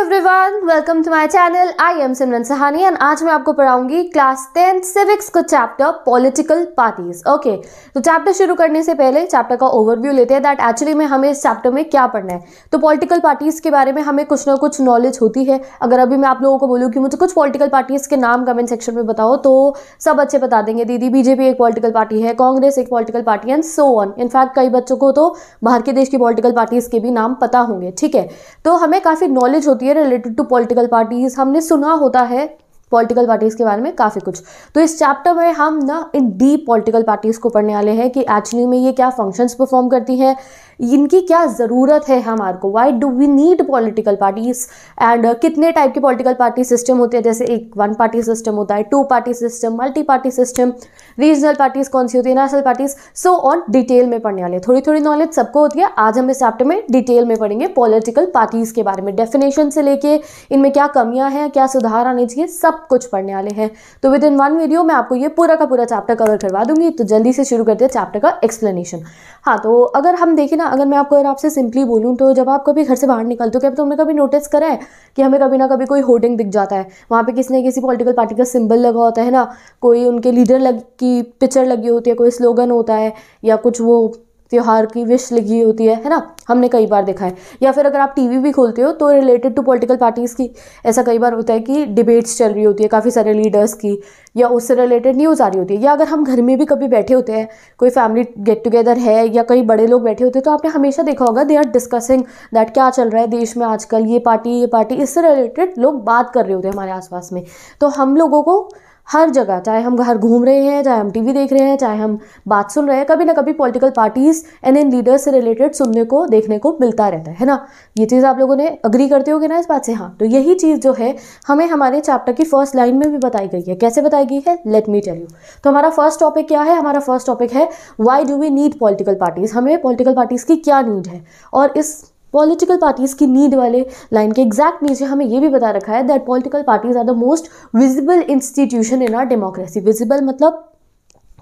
Everyone welcome to my channel I am Simran Sahani and आज मैं आपको पढ़ाऊंगी क्लास टेंथ सिविक्स का चैप्टर पॉलिटिकल पार्टीज ओके तो चैप्टर शुरू करने से पहले चैप्टर का ओवरव्यू लेते हैं दैट एक्चुअली में हमें इस चैप्टर में क्या पढ़ना है तो पॉलिटिकल पार्टीज़ के बारे में हमें कुछ ना कुछ नॉलेज होती है अगर अभी मैं आप लोगों को बोलूँ कि मुझे कुछ पॉलिटिकल पार्टीज़ के नाम कमेंट सेक्शन में बताओ तो सब अच्छे बता देंगे दीदी बीजेपी एक पॉलिटिकल पार्टी है कांग्रेस एक political party and so on in fact कई बच्चों को तो बाहर के देश की पॉलिटिकल पार्टीज़ के भी नाम पता होंगे ठीक है तो हमें काफ़ी नॉलेज होती है है रिलेटेड टू पॉलिटिकल पार्टीज हमने सुना होता है पॉलिटिकल पार्टीज़ के बारे में काफ़ी कुछ तो इस चैप्टर में हम ना इन डीप पॉलिटिकल पार्टीज़ को पढ़ने वाले हैं कि एक्चुअली में ये क्या फंक्शंस परफॉर्म करती हैं इनकी क्या ज़रूरत है हमारे को why do we need political parties and कितने टाइप के पॉलिटिकल पार्टी सिस्टम होते हैं जैसे एक वन पार्टी सिस्टम होता है two party system multi party system regional parties कौन सी होती है national parties so on detail में पढ़ने वाले थोड़ी थोड़ी नॉलेज सबको होती है आज हम इस चैप्टर में डिटेल में पढ़ेंगे पॉलिटिकल पार्टीज़ के बारे में डेफिनेशन से लेके इनमें क्या कमियां हैं क्या सुधार आने चाहिए सब कुछ पढ़ने वाले हैं तो विद इन वन वीडियो मैं आपको ये पूरा का पूरा चैप्टर कवर करवा दूंगी तो जल्दी से शुरू करते हैं चैप्टर का एक्सप्लेनेशन हाँ तो अगर हम देखें ना अगर मैं आपको अगर आपसे सिंपली बोलूँ तो जब आप कभी घर से बाहर निकलते हो क्या तुमने कभी नोटिस करा है कि हमें कभी ना कभी कोई होर्डिंग दिख जाता है वहाँ पे किसी ना किसी पॉलिटिकल पार्टी का सिंबल लगा होता है ना कोई उनके लीडर लग की पिक्चर लगी होती है कोई स्लोगन होता है या कुछ वो त्यौहार की विश लगी होती है है ना हमने कई बार देखा है या फिर अगर आप टीवी भी खोलते हो तो रिलेटेड टू पॉलिटिकल पार्टीज़ की ऐसा कई बार होता है कि डिबेट्स चल रही होती है काफ़ी सारे लीडर्स की या उससे रिलेटेड न्यूज़ आ रही होती है या अगर हम घर में भी कभी बैठे होते हैं कोई फैमिली गेट टुगेदर है या कई बड़े लोग बैठे होते हैं तो आपने हमेशा देखा होगा दे आर डिस्कसिंग दैट क्या चल रहा है देश में आजकल ये पार्टी ये पार्टी इससे रिलेटेड लोग बात कर रहे होते हैं हमारे आसपास में तो हम लोगों को हर जगह चाहे हम घर घूम रहे हैं चाहे हम टीवी देख रहे हैं चाहे हम बात सुन रहे हैं कभी ना कभी पॉलिटिकल पार्टीज़ एंड इन लीडर्स से रिलेटेड सुनने को देखने को मिलता रहता है ना ये चीज़ आप लोगों ने अग्री करते होगी ना इस बात से हाँ तो यही चीज़ जो है हमें हमारे चैप्टर की फर्स्ट लाइन में भी बताई गई है कैसे बताई गई है लेट मी टेल यू तो हमारा फर्स्ट टॉपिक क्या है हमारा फर्स्ट टॉपिक है why do we need political parties हमें पॉलिटिकल पार्टीज़ की क्या नीड है और इस पॉलिटिकल पार्टीज़ की नीड वाले लाइन के एग्जैक्ट नीचे हमें ये भी बता रखा है that political parties are the most visible institution in our democracy visible मतलब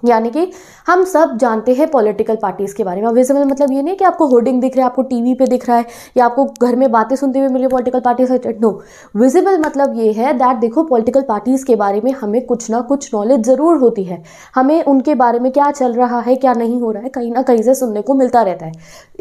यानी कि हम सब जानते हैं पॉलिटिकल पार्टीज़ के बारे में विजिबल मतलब ये नहीं कि आपको होर्डिंग दिख रहा है आपको टीवी पे दिख रहा है या आपको घर में बातें सुनते हुए मिले पॉलिटिकल पार्टीज नो विजिबल मतलब ये है दैट देखो पॉलिटिकल पार्टीज़ के बारे में हमें कुछ ना कुछ नॉलेज ज़रूर होती है हमें उनके बारे में क्या चल रहा है क्या नहीं हो रहा है कहीं ना कहीं से सुनने को मिलता रहता है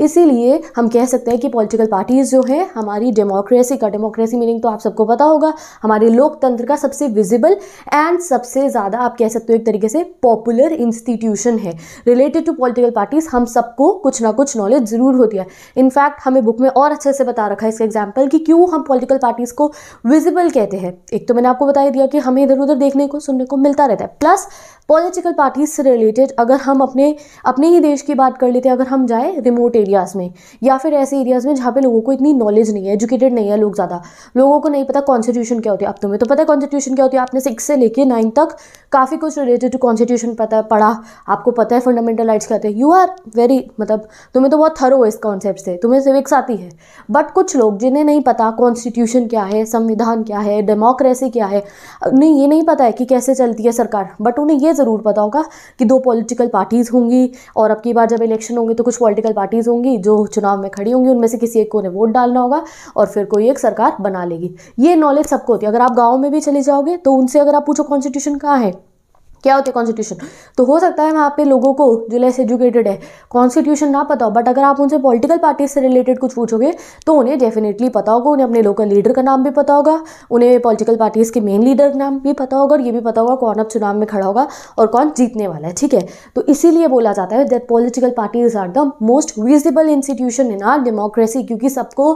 इसीलिए हम कह सकते हैं कि पॉलिटिकल पार्टीज़ जो है हमारी डेमोक्रेसी का डेमोक्रेसी मीनिंग तो आप सबको पता होगा हमारे लोकतंत्र का सबसे विजिबल एंड सबसे ज़्यादा आप कह सकते हो एक तरीके से पॉपुलर हायर इंस्टीट्यूशन है रिलेटेड टू पॉलिटिकल पार्टीज़ हम सबको कुछ ना कुछ नॉलेज ज़रूर होती है इनफैक्ट हमें बुक में और अच्छे से बता रखा है इसका एग्जाम्पल कि क्यों हम पॉलिटिकल पार्टीज़ को विजिबल कहते हैं एक तो मैंने आपको बताया दिया कि हमें इधर उधर देखने को सुनने को मिलता रहता है प्लस पॉलिटिकल पार्टीज से रिलेटेड अगर हम अपने अपने ही देश की बात कर लेते हैं अगर हम जाएँ रिमोट एरियाज़ में या फिर ऐसे एरियाज़ में जहाँ पे लोगों को इतनी नॉलेज नहीं है एजुकेटेड नहीं है लोग ज़्यादा लोगों को नहीं पता कॉन्स्टिट्यूशन क्या होती है अब तुम्हें तो पता है कॉन्स्टिट्यूशन क्या होती है आपने सिक्स से लेके नाइन तक काफ़ी कुछ रिलेटेड टू कॉन्स्टिट्यूशन पता है पढ़ा आपको पता है फंडामेंटल राइट्स क्या होते हैं यू आर वेरी मतलब तुम्हें तो बहुत थरो इस कॉन्सेप्ट से तुम्हें सिविक्स आती है बट कुछ लोग जिन्हें नहीं पता कॉन्स्टिट्यूशन क्या है संविधान क्या है डेमोक्रेसी क्या है उन्हें ये नहीं पता है कि कैसे चलती है सरकार बट उन्हें ये ज़रूर पता होगा कि दो पॉलिटिकल पार्टीज़ होंगी और अब की बार जब इलेक्शन होंगे तो कुछ पॉलिटिकल पार्टीज़ होंगी जो चुनाव में खड़ी होंगी उनमें से किसी एक को उन्हें वोट डालना होगा और फिर कोई एक सरकार बना लेगी ये नॉलेज सबको होती है अगर आप गाँव में भी चले जाओगे तो उनसे अगर आप पूछो कॉन्स्टिट्यूशन कहाँ है क्या होती है कॉन्स्टिट्यूशन तो हो सकता है वहाँ पे लोगों को जो लेस एजुकेटेड है कॉन्स्टिट्यूशन ना पता हो बट अगर आप उनसे पॉलिटिकल पार्टीज से रिलेटेड कुछ पूछोगे तो उन्हें डेफिनेटली पता होगा उन्हें अपने लोकल लीडर का नाम भी पता होगा उन्हें पॉलिटिकल पार्टीज़ के मेन लीडर का नाम भी पता होगा और ये भी पता होगा कौन अब चुनाव में खड़ा होगा और कौन जीतने वाला है ठीक है तो इसीलिए बोला जाता है that political parties are the most visible institution in our democracy क्योंकि सबको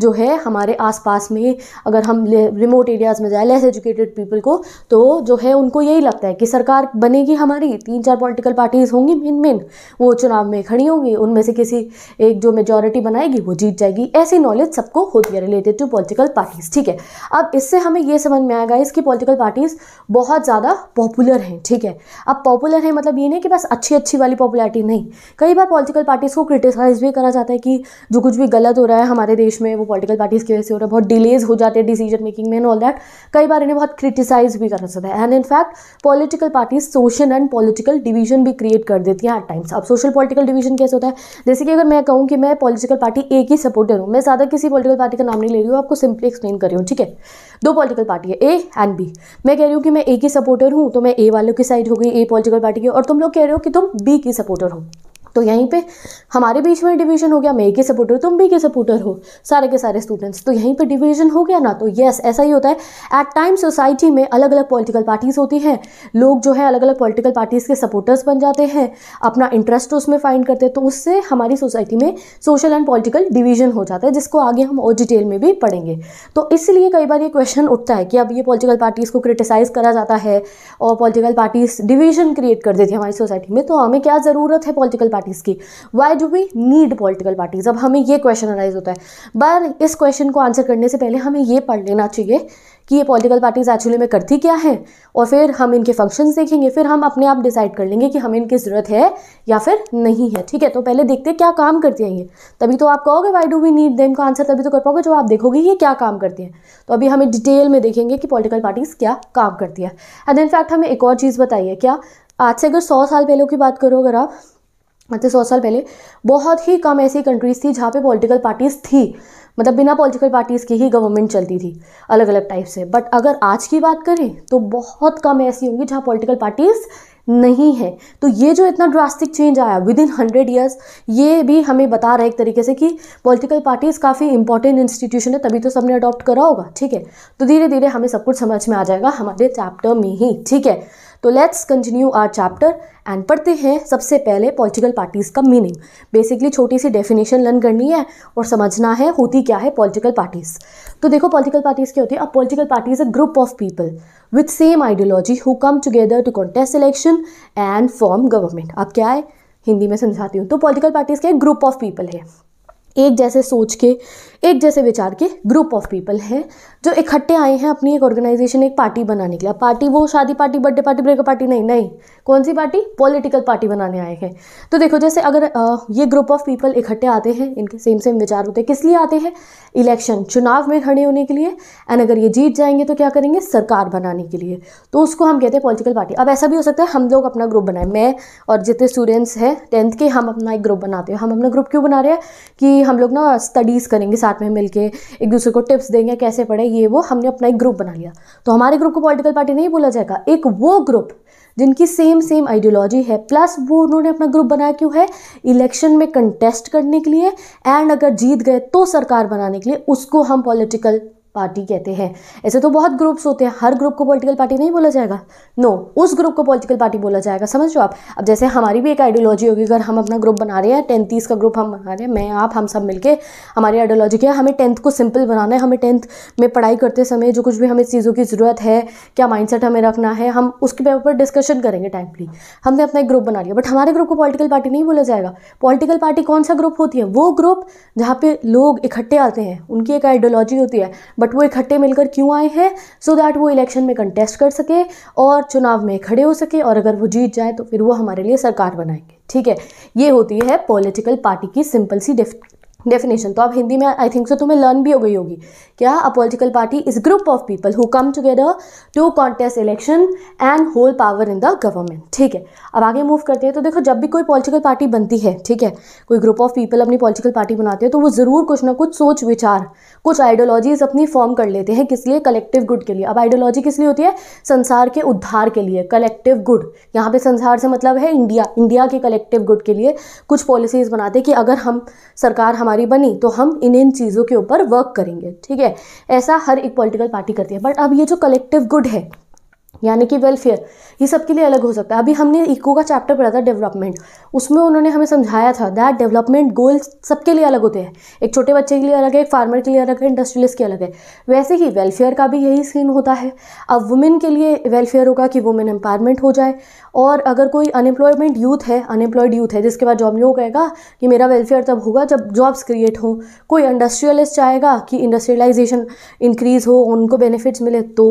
जो है हमारे आसपास में अगर हम रिमोट एरियाज़ में जाए लेस एजुकेटेड पीपल को तो जो है उनको यही लगता है कि सरकार सरकार बनेगी हमारी तीन चार पॉलिटिकल पार्टीज होंगी मेन मेन वो चुनाव में खड़ी होंगी उनमें से किसी एक जो मेजोरिटी बनाएगी वो जीत जाएगी ऐसी नॉलेज सबको होती है रिलेटेड टू पॉलिटिकल पार्टीज़ ठीक है अब इससे हमें ये समझ में आएगा इसकी पॉलिटिकल पार्टीज़ बहुत ज़्यादा पॉपुलर हैं ठीक है अब पॉपुलर है मतलब ये नहीं कि बस अच्छी अच्छी वाली पॉपुलरिटी नहीं कई बार पॉलिटिकल पार्टीज़ को क्रिटिसाइज़ भी करा जाता है कि जो कुछ भी गलत हो रहा है हमारे देश में वो पॉलिटिकल पार्टीज़ की वजह से हो रहा है बहुत डिलेज हो जाते हैं डिसीजन मेकिंग में एंड ऑल दैट कई बार इन्हें बहुत क्रिटिसाइज़ भी करा चाहता है and in fact political parties social and political division भी क्रिएट कर देती हैं एट टाइम्स अब सोशल पॉलिटिकल डिवीजन कैसे होता है जैसे कि अगर मैं कहूँ कि मैं पॉलिटिकल पार्टी ए की सपोर्टर हूँ मैं ज़्यादा किसी पॉलिटिकल पार्टी का नाम नहीं ले रही हूँ आपको सिंपली एक्सप्लेन कर रही हूँ ठीक है दो पॉलिटिकल पार्टी है ए एंड बी मैं कह रही हूँ कि मैं ए की सपोर्टर हूँ तो मैं ए वालों की साइड हो गई ए पॉलिटिकल पार्टी की और तुम लोग कह रहे हो कि तुम बी की सपोर्टर हो तो यहीं पे हमारे बीच में डिवीजन हो गया मैं के सपोर्टर तुम बी के सपोर्टर हो सारे के सारे स्टूडेंट्स तो यहीं पे डिवीजन हो गया ना तो यस ऐसा ही होता है एट टाइम सोसाइटी में अलग अलग पॉलिटिकल पार्टीज़ होती हैं लोग जो है अलग अलग पॉलिटिकल पार्टीज़ के सपोर्टर्स बन जाते हैं अपना इंटरेस्ट उसमें फाइंड करते हैं तो उससे हमारी सोसाइटी में सोशल एंड पॉलिटिकल डिवीजन हो जाता है जिसको आगे हम और डिटेल में भी पढ़ेंगे तो इसलिए कई बार ये क्वेश्चन उठता है कि अब ये पॉलिटिकल पार्टीज़ को क्रिटिसाइज़ करा जाता है और पॉलिटिकल पार्टीज़ डिवीजन क्रिएट कर देती है हमारी सोसाइटी में तो हमें क्या ज़रूरत है पॉलिटिकल पार्टीज़ की why do we need political parties अब हमें ये क्वेश्चन अनाइज होता है पर इस क्वेश्चन को आंसर करने से पहले हमें ये पढ़ लेना चाहिए कि ये पॉलिटिकल पार्टीज़ एक्चुअली में करती क्या है और फिर हम इनके फंक्शंस देखेंगे फिर हम अपने आप डिसाइड कर लेंगे कि हमें इनकी ज़रूरत है या फिर नहीं है ठीक है तो पहले देखते हैं क्या काम करती हैं ये तभी तो आप कहोगे why do we need them का आंसर तभी तो कर पाओगे जब आप देखोगे ये क्या काम करती हैं तो अभी हमें डिटेल में देखेंगे कि पॉलिटिकल पार्टीज़ क्या काम करती है एंड इनफैक्ट हमें एक और चीज़ बताइए क्या आज से अगर सौ साल पहले की बात करो अगर आप आज मतलब सौ साल पहले बहुत ही कम ऐसी कंट्रीज़ थी जहाँ पे पॉलिटिकल पार्टीज़ थी मतलब बिना पॉलिटिकल पार्टीज़ की ही गवर्नमेंट चलती थी अलग अलग टाइप से बट अगर आज की बात करें तो बहुत कम ऐसी होंगी जहाँ पॉलिटिकल पार्टीज़ नहीं है तो ये जो इतना ड्रास्टिक चेंज आया विद इन हंड्रेड ईयर्स ये भी हमें बता रहा है एक तरीके से कि पॉलिटिकल पार्टीज़ काफ़ी इंपॉर्टेंट इंस्टीट्यूशन है तभी तो सबने अडॉप्ट करा होगा ठीक है तो धीरे धीरे हमें सब कुछ समझ में आ जाएगा हमारे चैप्टर में ही ठीक है तो let's continue our chapter and पढ़ते हैं सबसे पहले पॉलिटिकल पार्टीज़ का मीनिंग बेसिकली छोटी सी डेफिनेशन लर्न करनी है और समझना है होती क्या है पॉलिटिकल पार्टीज़ तो देखो पॉलिटिकल पार्टीज़ क्या होती है अब political parties a group of people with same ideology who come together to contest election and form government अब क्या है हिंदी में समझाती हूँ तो पॉलिटिकल पार्टीज़ क्या ग्रुप ऑफ पीपल है एक जैसे सोच के एक जैसे विचार के ग्रुप ऑफ पीपल हैं जो इकट्ठे आए हैं अपनी एक ऑर्गेनाइजेशन एक पार्टी बनाने के लिए पार्टी वो शादी party birthday party breakup party नहीं नहीं कौन सी पार्टी पॉलिटिकल पार्टी बनाने आए हैं तो देखो जैसे अगर आ, ये ग्रुप ऑफ पीपल इकट्ठे आते हैं इनके सेम सेम विचार होते हैं किस लिए आते हैं इलेक्शन चुनाव में खड़े होने के लिए एंड अगर ये जीत जाएंगे तो क्या करेंगे सरकार बनाने के लिए तो उसको हम कहते हैं पॉलिटिकल पार्टी अब ऐसा भी हो सकता है हम लोग अपना ग्रुप बनाए मैं और जितने स्टूडेंट्स हैं टेंथ के हम अपना एक ग्रुप बनाते हैं हम अपना ग्रुप क्यों बना रहे हैं कि हम लोग ना स्टडीज़ करेंगे साथ में मिलकर एक दूसरे को टिप्स देंगे कैसे पढ़े ये वो हमने अपना एक ग्रुप बना लिया तो हमारे ग्रुप को पॉलिटिकल पार्टी नहीं बोला जाएगा एक वो ग्रुप जिनकी सेम सेम आइडियोलॉजी है प्लस वो उन्होंने अपना ग्रुप बनाया क्यों है इलेक्शन में कंटेस्ट करने के लिए एंड अगर जीत गए तो सरकार बनाने के लिए उसको हम पॉलिटिकल पार्टी कहते हैं ऐसे तो बहुत ग्रुप्स होते हैं हर ग्रुप को पॉलिटिकल पार्टी नहीं बोला जाएगा नो उस ग्रुप को पॉलिटिकल पार्टी बोला जाएगा समझ लो आप अब जैसे हमारी भी एक आइडियोलॉजी होगी अगर हम अपना ग्रुप बना रहे हैं टेंथीस तीस का ग्रुप हम बना रहे हैं मैं आप हम सब मिलके हमारी आइडियोलॉजी क्या है हमें टेंथ को सिंपल बनाना है हमें टेंथ में पढ़ाई करते समय जो कुछ भी हमें चीज़ों की ज़रूरत है क्या माइंड हमें रखना है हम उसके ऊपर डिस्कशन करेंगे टाइमली हमने अपना एक ग्रुप बना लिया बट हमारे ग्रुप को पॉलिटिकल पार्टी नहीं बोला जाएगा पॉलिटिकल पार्टी कौन सा ग्रुप होती है वो ग्रुप जहाँ पे लोग इकट्ठे आते हैं उनकी एक आइडियोलॉजी होती है बट वो इकट्ठे मिलकर क्यों आए हैं सो दैट वो इलेक्शन में कंटेस्ट कर सके और चुनाव में खड़े हो सके और अगर वो जीत जाए तो फिर वो हमारे लिए सरकार बनाएंगे ठीक है ये होती है पॉलिटिकल पार्टी की सिंपल सी डेफिनेशन तो आप हिंदी में आई थिंक सो तुम्हें लर्न भी हो गई होगी क्या a political party is group of people who come together to contest election and hold power in the government ठीक है अब आगे मूव करते हैं तो देखो जब भी कोई पॉलिटिकल पार्टी बनती है ठीक है कोई ग्रुप ऑफ पीपल अपनी पॉलिटिकल पार्टी बनाते हैं तो वो ज़रूर कुछ ना कुछ सोच विचार कुछ आइडियोलॉजीज अपनी फॉर्म कर लेते हैं किस लिए कलेक्टिव गुड के लिए अब आइडियोलॉजी किस लिए होती है संसार के उद्धार के लिए कलेक्टिव गुड यहाँ पे संसार से मतलब है इंडिया इंडिया के कलेक्टिव गुड के लिए कुछ पॉलिसीज़ बनाते हैं कि अगर हम सरकार हमारे हमारी बनी तो हम इन इन चीज़ों के ऊपर वर्क करेंगे ठीक है ऐसा हर एक पॉलिटिकल पार्टी करती है बट अब ये जो कलेक्टिव गुड है यानी कि वेलफेयर ये सबके लिए अलग हो सकता है अभी हमने इको का चैप्टर पढ़ा था डेवलपमेंट उसमें उन्होंने हमें समझाया था दैट डेवलपमेंट गोल्स सबके लिए अलग होते हैं एक छोटे बच्चे के लिए अलग है एक फार्मर के लिए अलग है इंडस्ट्रियलिस्ट के अलग है वैसे ही वेलफेयर का भी यही सीन होता है अब वुमेन के लिए वेलफेयर होगा कि वुमेन एम्पावरमेंट हो जाए और अगर कोई अनएम्प्लॉयमेंट यूथ है अनएम्प्लॉयड यूथ है जिसके बाद जॉब नहीं हो कहेगा कि मेरा वेलफेयर तब होगा जब जॉब्स क्रिएट हों कोई इंडस्ट्रियलिस्ट चाहेगा कि इंडस्ट्रियलाइजेशन इंक्रीज़ हो उनको बेनिफिट्स मिले तो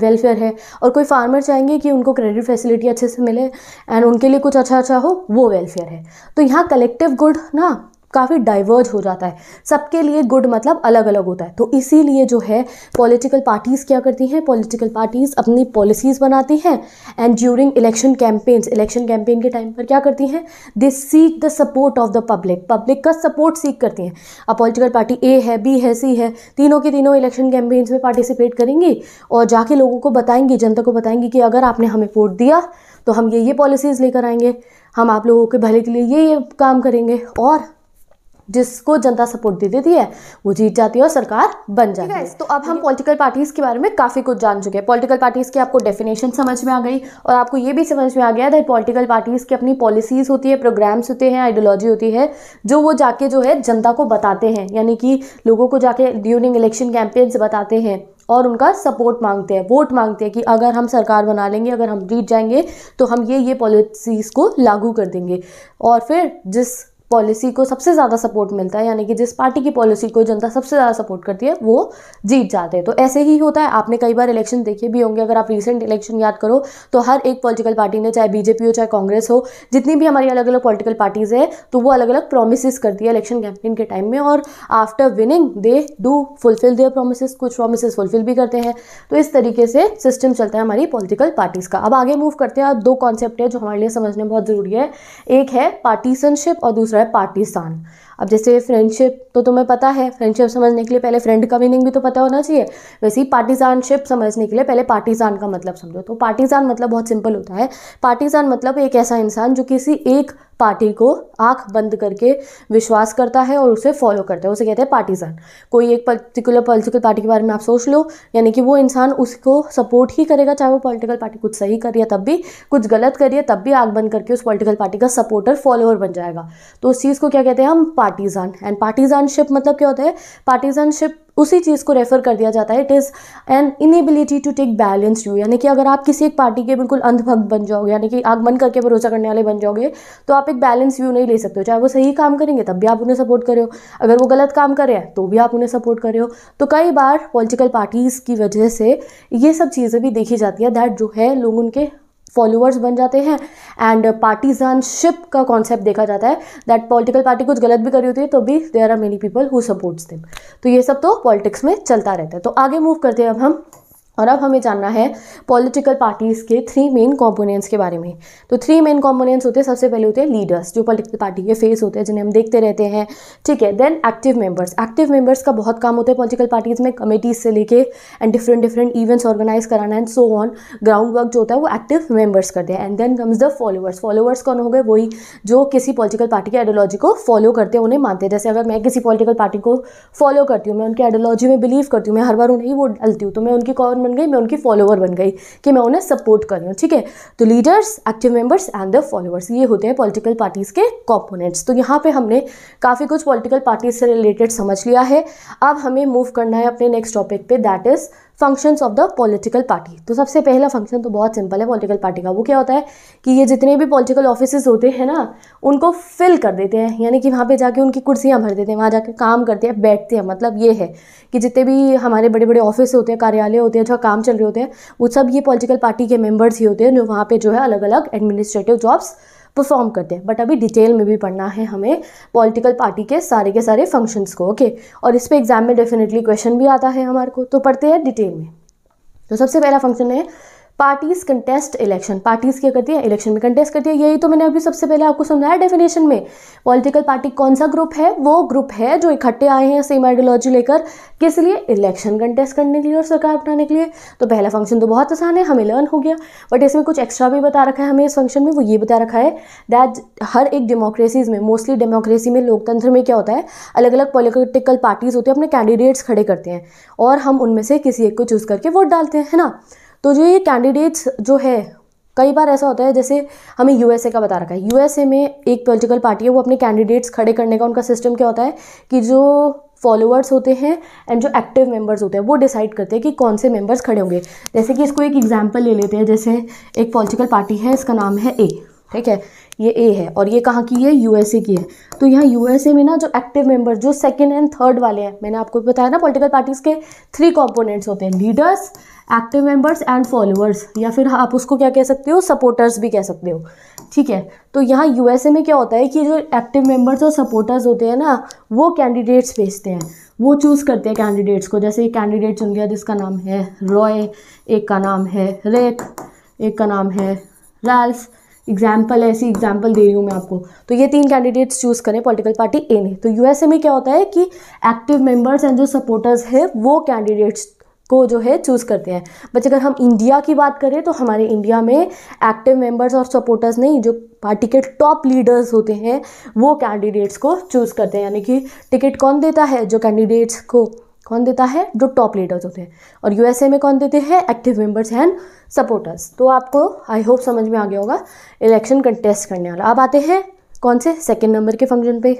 वेलफेयर है और कोई फार्मर चाहेंगे कि उनको क्रेडिट फैसिलिटी अच्छे से मिले एंड उनके लिए कुछ अच्छा अच्छा हो वो वेलफेयर है तो यहाँ कलेक्टिव गुड ना काफ़ी डाइवर्ज हो जाता है सबके लिए गुड मतलब अलग अलग होता है तो इसीलिए जो है पॉलिटिकल पार्टीज़ क्या करती हैं पॉलिटिकल पार्टीज़ अपनी पॉलिसीज़ बनाती हैं and during election campaigns election campaign के टाइम पर क्या करती हैं they seek the support of the public public का सपोर्ट सीख करती हैं अब पॉलिटिकल पार्टी ए है बी है सी है तीनों के तीनों इलेक्शन कैंपेन्स में पार्टिसिपेट करेंगी और जाके लोगों को बताएंगी जनता को बताएंगी कि अगर आपने हमें वोट दिया तो हम ये ये पॉलिसीज़ लेकर आएंगे हम आप लोगों के भले के लिए ये ये काम करेंगे और जिसको जनता सपोर्ट दे देती है वो जीत जाती है और सरकार बन जाती है तो अब हम पॉलिटिकल पार्टीज के बारे में काफ़ी कुछ जान चुके हैं पॉलिटिकल पार्टीज की आपको डेफिनेशन समझ में आ गई और आपको ये भी समझ में आ गया दैट पॉलिटिकल पार्टीज की अपनी पॉलिसीज होती है प्रोग्राम्स होते हैं आइडियोलॉजी होती है जो वो जाके जो है जनता को बताते हैं यानी कि लोगों को जाके ड्यूरिंग इलेक्शन कैंपेन्स बताते हैं और उनका सपोर्ट मांगते हैं वोट मांगते हैं कि अगर हम सरकार बना लेंगे अगर हम जीत जाएंगे तो हम ये ये पॉलिसीज़ को लागू कर देंगे और फिर जिस पॉलिसी को सबसे ज़्यादा सपोर्ट मिलता है यानी कि जिस पार्टी की पॉलिसी को जनता सबसे ज़्यादा सपोर्ट करती है वो जीत जाते हैं तो ऐसे ही होता है आपने कई बार इलेक्शन देखे भी होंगे अगर आप रिसेंट इलेक्शन याद करो तो हर एक पॉलिटिकल पार्टी ने चाहे बीजेपी हो चाहे कांग्रेस हो जितनी भी हमारी अलग अलग पॉलिटिकल पार्टीज़ है तो वो अलग अलग प्रोमिस करती है इलेक्शन कैंपेन के टाइम में और after winning they do fulfil their promise कुछ प्रोमिस फुलफिल भी करते हैं तो इस तरीके से सिस्टम चलता है हमारी पॉलिटिकल पार्टीज़ का अब आगे मूव करते हैं अब दो कॉन्सेप्ट है जो हमारे लिए समझने बहुत ज़रूरी है एक है पार्टीसनशिप और दूसरा है पाकिस्तान अब जैसे फ्रेंडशिप तो तुम्हें पता है फ्रेंडशिप समझने के लिए पहले फ्रेंड का मीनिंग भी तो पता होना चाहिए वैसे ही पार्टीजानशिप समझने के लिए पहले पार्टीजान का मतलब समझो तो पार्टीजान मतलब बहुत सिंपल होता है पार्टीजान मतलब एक ऐसा इंसान जो किसी एक पार्टी को आंख बंद करके विश्वास करता है और उसे फॉलो करता है उसे कहते हैं पार्टीजन कोई एक पर्टिकुलर पॉलिटिकल पार्टी के बारे में आप सोच लो यानी कि वो इंसान उसको सपोर्ट ही करेगा चाहे वो पॉलिटिकल पार्टी कुछ सही करिए तब भी कुछ गलत करिए तब भी आंख बंद करके उस पॉलिटिकल पार्टी का सपोर्टर फॉलोअर बन जाएगा तो उस चीज़ को क्या कहते हैं हम पार्टीजन एंड पार्टीजनशिप मतलब क्या होता है पार्टीजनशिप उसी चीज़ को रेफ़र कर दिया जाता है it is an inability to take balance view यानी कि अगर आप किसी एक पार्टी के बिल्कुल अंधभक्त बन जाओगे यानी कि आग बन करके भरोसा करने वाले बन जाओगे तो आप एक बैलेंस व्यू नहीं ले सकते हो चाहे वो सही काम करेंगे तब भी आप उन्हें सपोर्ट करे हो अगर वो गलत काम कर रहे हैं तो भी आप उन्हें सपोर्ट कर रहे हो तो कई बार पॉलिटिकल पार्टीज़ की वजह से ये सब चीज़ें भी देखी जाती है दैट जो है लोग उनके फॉलोअर्स बन जाते हैं एंड पार्टीजनशिप का कॉन्सेप्ट देखा जाता है दैट पॉलिटिकल पार्टी कुछ गलत भी करी होती है तो भी there are many people who supports them तो ये सब तो पॉलिटिक्स में चलता रहता है तो आगे मूव करते हैं अब हम और अब हमें जानना है पॉलिटिकल पार्टीज़ के थ्री मेन कंपोनेंट्स के बारे में तो थ्री मेन कंपोनेंट्स होते हैं सबसे पहले होते हैं लीडर्स जो पॉलिटिकल पार्टी के फेस होते हैं जिन्हें हम देखते रहते हैं ठीक है then active members active members का बहुत काम होता है पॉलिटिकल पार्टीज़ में कमेटीज़ से लेके and different different events organise कराना and so on ground work जो होता है वो एक्टिव मेंबर्स करते हैं and then comes the followers followers कौन हो गए वही जो किसी पॉलिटिकल पार्टी की आइडियोलॉजी को फॉलो करते हैं उन्हें मानते हैं जैसे अगर मैं किसी पॉलिटिकल पार्टी को फॉलो करती हूँ मैं उनकी आइडियोलॉजी में बिलीव करती हूँ मैं हर बार उन्हें ही वोट डालती हूँ तो मैं उनकी कौन बन गई मैं उनकी फॉलोवर बन गई कि मैं उन्हें सपोर्ट कर रही हूँ ठीक है तो leaders active members and the followers ये होते हैं पॉलिटिकल पार्टीज़ के कॉम्पोनेंट्स तो यहाँ पे हमने काफ़ी कुछ पॉलिटिकल पार्टीज से रिलेटेड समझ लिया है अब हमें मूव करना है अपने नेक्स्ट टॉपिक पे that is functions of the political party तो सबसे पहला फंक्शन तो बहुत सिंपल है पॉलिटिकल पार्टी का वो क्या होता है कि ये जितने भी पॉलिटिकल ऑफिस होते हैं ना उनको फिल कर देते हैं यानी कि वहाँ पे जाके उनकी कुर्सियाँ भर देते हैं वहाँ जाके काम करते हैं बैठते हैं मतलब ये है कि जितने भी हमारे बड़े बड़े ऑफिस होते हैं कार्यालय होते हैं जो काम चल रहे होते हैं वो सब ये पॉलिटिकल पार्टी के मेम्बर्स ही होते हैं जो वहाँ पर जो है अलग अलग एडमिनिस्ट्रेटिव जॉब्स परफॉर्म करते हैं बट अभी डिटेल में भी पढ़ना है हमें पॉलिटिकल पार्टी के सारे के सारे फंक्शंस को ओके और इस पर एग्जाम में डेफिनेटली क्वेश्चन भी आता है हमारे को तो पढ़ते हैं डिटेल में तो सबसे पहला फंक्शन है पार्टीज कंटेस्ट इलेक्शन पार्टीज क्या करती है इलेक्शन में कंटेस्ट करती है यही तो मैंने अभी सबसे पहले आपको समझाया डेफिनेशन में पॉलिटिकल पार्टी कौन सा ग्रुप है वो ग्रुप है जो इकट्ठे आए हैं सेम आइडियोलॉजी लेकर किस लिए इलेक्शन कंटेस्ट करने के लिए और सरकार बनाने के लिए तो पहला फंक्शन तो बहुत आसान है हमें लर्न हो गया बट इसमें कुछ एक्स्ट्रा भी बता रखा है हमें इस फंक्शन में वो ये बता रखा है दैट हर एक डेमोक्रेसीज में मोस्टली डेमोक्रेसी में लोकतंत्र में क्या होता है अलग अलग पॉलिटिकल पार्टीज़ होती है अपने कैंडिडेट्स खड़े करते हैं और हम उनमें से किसी एक को चूज़ करके वोट डालते हैं है ना तो जो ये कैंडिडेट्स जो है कई बार ऐसा होता है जैसे हमें यूएसए का बता रखा है यूएसए में एक पॉलिटिकल पार्टी है वो अपने कैंडिडेट्स खड़े करने का उनका सिस्टम क्या होता है कि जो फॉलोअर्स होते हैं एंड जो एक्टिव मेंबर्स होते हैं वो डिसाइड करते हैं कि कौन से मेंबर्स खड़े होंगे जैसे कि इसको एक एग्जाम्पल ले लेते हैं जैसे एक पॉलिटिकल पार्टी है इसका नाम है ए ठीक है ये ए है और ये कहाँ की है यूएसए की है तो यहाँ यूएसए में ना जो एक्टिव मेंबर जो सेकंड एंड थर्ड वाले हैं मैंने आपको बताया ना पॉलिटिकल पार्टीज के थ्री कंपोनेंट्स होते हैं leaders active members and followers या फिर आप उसको क्या कह सकते हो सपोर्टर्स भी कह सकते हो ठीक है तो यहाँ यूएसए में क्या होता है कि जो एक्टिव मेंबर्स और सपोर्टर्स होते हैं ना वो कैंडिडेट्स भेजते हैं वो चूज़ करते हैं कैंडिडेट्स को जैसे एक कैंडिडेट चुन गया जिसका नाम है रॉय एक का नाम है रेक एक का नाम है रैल्फ एग्जाम्पल ऐसी एग्जाम्पल दे रही हूँ मैं आपको तो ये तीन कैंडिडेट्स चूज़ करें पॉलिटिकल पार्टी ए ने तो यूएसए में क्या होता है कि एक्टिव मेंबर्स एंड जो सपोर्टर्स है वो कैंडिडेट्स को जो है चूज़ करते हैं बट अगर हम इंडिया की बात करें तो हमारे इंडिया में एक्टिव मेंबर्स और सपोर्टर्स नहीं जो पार्टी के टॉप लीडर्स होते हैं वो कैंडिडेट्स को चूज़ करते हैं यानी कि टिकट कौन देता है जो कैंडिडेट्स को कौन देता है जो टॉप लीडर्स होते हैं और यूएसए में कौन देते हैं एक्टिव मेंबर्स एंड सपोर्टर्स तो आपको आई होप समझ में आ गया होगा इलेक्शन कंटेस्ट करने वाला अब आते हैं कौन से सेकेंड नंबर के फंक्शन पे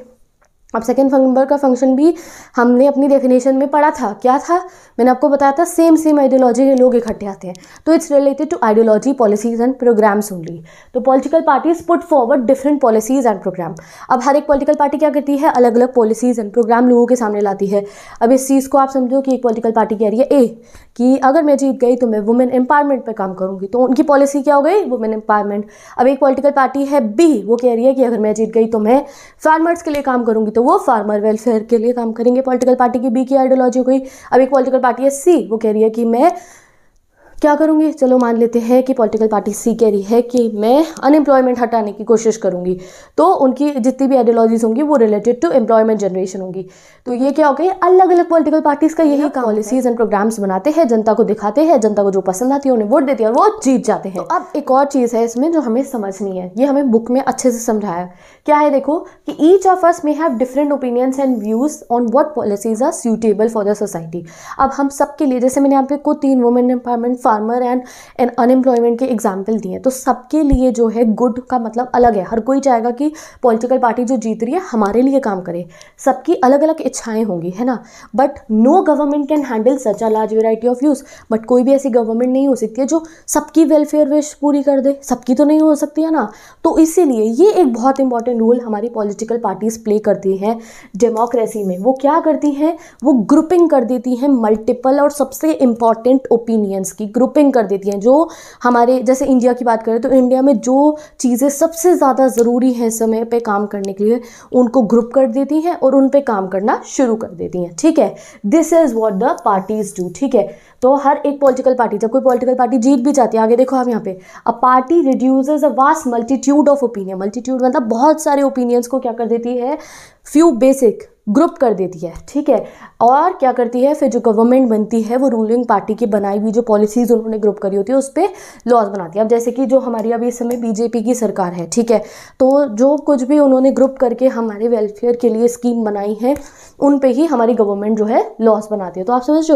अब सेकेंड नंबर का फंक्शन भी हमने अपनी डेफिनेशन में पढ़ा था क्या था मैंने आपको बताया था सेम सेम आइडियोलॉजी के लोग इकट्ठे आते हैं तो it's related to ideology policies and programmes only तो political parties put forward different policies and programme अब हर एक पॉलिटिकल पार्टी क्या करती है अलग अलग पॉलिसीज एंड प्रोग्राम लोगों के सामने लाती है अब इस चीज़ को आप समझो कि एक पॉलिटिकल पार्टी कह रही है ए कि अगर मैं जीत गई तो मैं वुमेन एम्पावरमेंट पर काम करूँगी तो उनकी पॉलिसी क्या हो गई वुमेन एम्पावरमेंट अब एक पॉलिटिकल पार्टी है बी वो कह रही है कि अगर मैं जीत गई तो मैं फार्मर्स के लिए काम करूँगी तो वो फार्मर वेलफेयर के लिए काम करेंगे पॉलिटिकल पार्टी की बी की आइडियोलॉजी हो गई अब एक पॉलिटिकल पार्टी है सी वो कह रही है कि मैं क्या करूँगी चलो मान लेते हैं कि पॉलिटिकल पार्टी सी कह रही है कि मैं अनएम्प्लॉयमेंट हटाने की कोशिश करूँगी तो उनकी जितनी भी आइडियोलॉजीज होंगी वो रिलेटेड टू एम्प्लॉयमेंट जनरेशन होंगी तो ये क्या हो गया अलग अलग पॉलिटिकल पार्टीज़ का यही पॉलिसीज एंड प्रोग्राम्स बनाते हैं जनता को दिखाते हैं जनता को जो पसंद आती है उन्हें वोट देती है और वो जीत जाते हैं तो अब एक और चीज़ है इसमें जो हमें समझनी है ये हमें बुक में अच्छे से समझाया क्या है देखो कि each of us may have different opinions and views on what policies are suitable for the society अब हम सबके लिए जैसे मैंने यहाँ पे को तीन women empowerment farmer and an unemployment के एग्जाम्पल दिए तो सबके लिए जो है गुड का मतलब अलग है हर कोई चाहेगा कि पॉलिटिकल पार्टी जो जीत रही है हमारे लिए काम करे सबकी अलग अलग इच्छाएं होंगी है ना but no government can handle such a large variety of views but कोई भी ऐसी गवर्नमेंट नहीं हो सकती है जो सबकी वेलफेयर विश पूरी कर दे सबकी तो नहीं हो सकती है ना तो इसीलिए ये एक बहुत इंपॉर्टेंट रोल हमारी पॉलिटिकल पार्टीज प्ले करती हैं डेमोक्रेसी में वो क्या करती हैं वो ग्रुपिंग कर देती हैं मल्टीपल और सबसे इंपॉर्टेंट ओपिनियंस की ग्रुपिंग कर देती हैं जो हमारे जैसे इंडिया की बात करें तो इंडिया में जो चीज़ें सबसे ज़्यादा ज़रूरी हैं समय पे काम करने के लिए उनको ग्रुप कर देती हैं और उन पर काम करना शुरू कर देती हैं ठीक है this is what the parties do ठीक है तो हर एक पॉलिटिकल पार्टी जब कोई पॉलिटिकल पार्टी जीत भी जाती है आगे देखो आप यहाँ पे a party reduces a vast multitude of opinion multitude मतलब बहुत सारे ओपिनियंस को क्या कर देती है फ्यू बेसिक ग्रुप कर देती है ठीक है और क्या करती है फिर जो गवर्नमेंट बनती है वो रूलिंग पार्टी की बनाई हुई जो पॉलिसीज़ उन्होंने ग्रुप करी होती है उस पर लॉज बनाती है अब जैसे कि जो हमारी अभी इस समय बीजेपी की सरकार है ठीक है तो जो कुछ भी उन्होंने ग्रुप करके हमारे वेलफेयर के लिए स्कीम बनाई है उन पर ही हमारी गवर्नमेंट जो है लॉस बनाती है तो आप समझ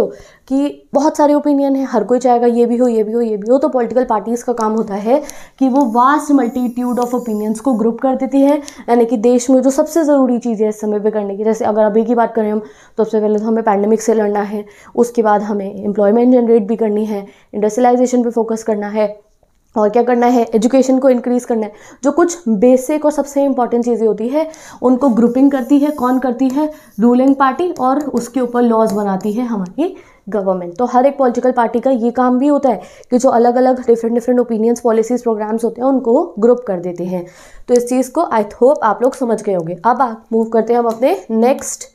कि बहुत सारे ओपिनियन हैं हर कोई चाहेगा ये भी हो ये भी हो ये भी हो तो पॉलिटिकल पार्टीज़ का काम होता है कि वो वास्ट मल्टीट्यूड ऑफ ओपिनियंस को ग्रुप कर देती है यानी कि देश में जो सबसे ज़रूरी चीज़ है इस समय पर करने की जैसे अगर अभी की बात करें हम तो सबसे पहले तो हमें पैंडमिक से लड़ना है उसके बाद हमें एम्प्लॉयमेंट जनरेट भी करनी है इंडस्ट्रियलाइजेशन पे फोकस करना है और क्या करना है एजुकेशन को इंक्रीज़ करना है जो कुछ बेसिक और सबसे इंपॉर्टेंट चीज़ें होती है उनको ग्रुपिंग करती है कौन करती है रूलिंग पार्टी और उसके ऊपर लॉज बनाती है हमारी गवर्नमेंट तो हर एक पॉलिटिकल पार्टी का ये काम भी होता है कि जो अलग अलग different different opinions policies programmes होते हैं उनको ग्रुप कर देते हैं तो इस चीज़ को आई होप आप लोग समझ गए होंगे अब आप मूव करते हैं हम अपने नेक्स्ट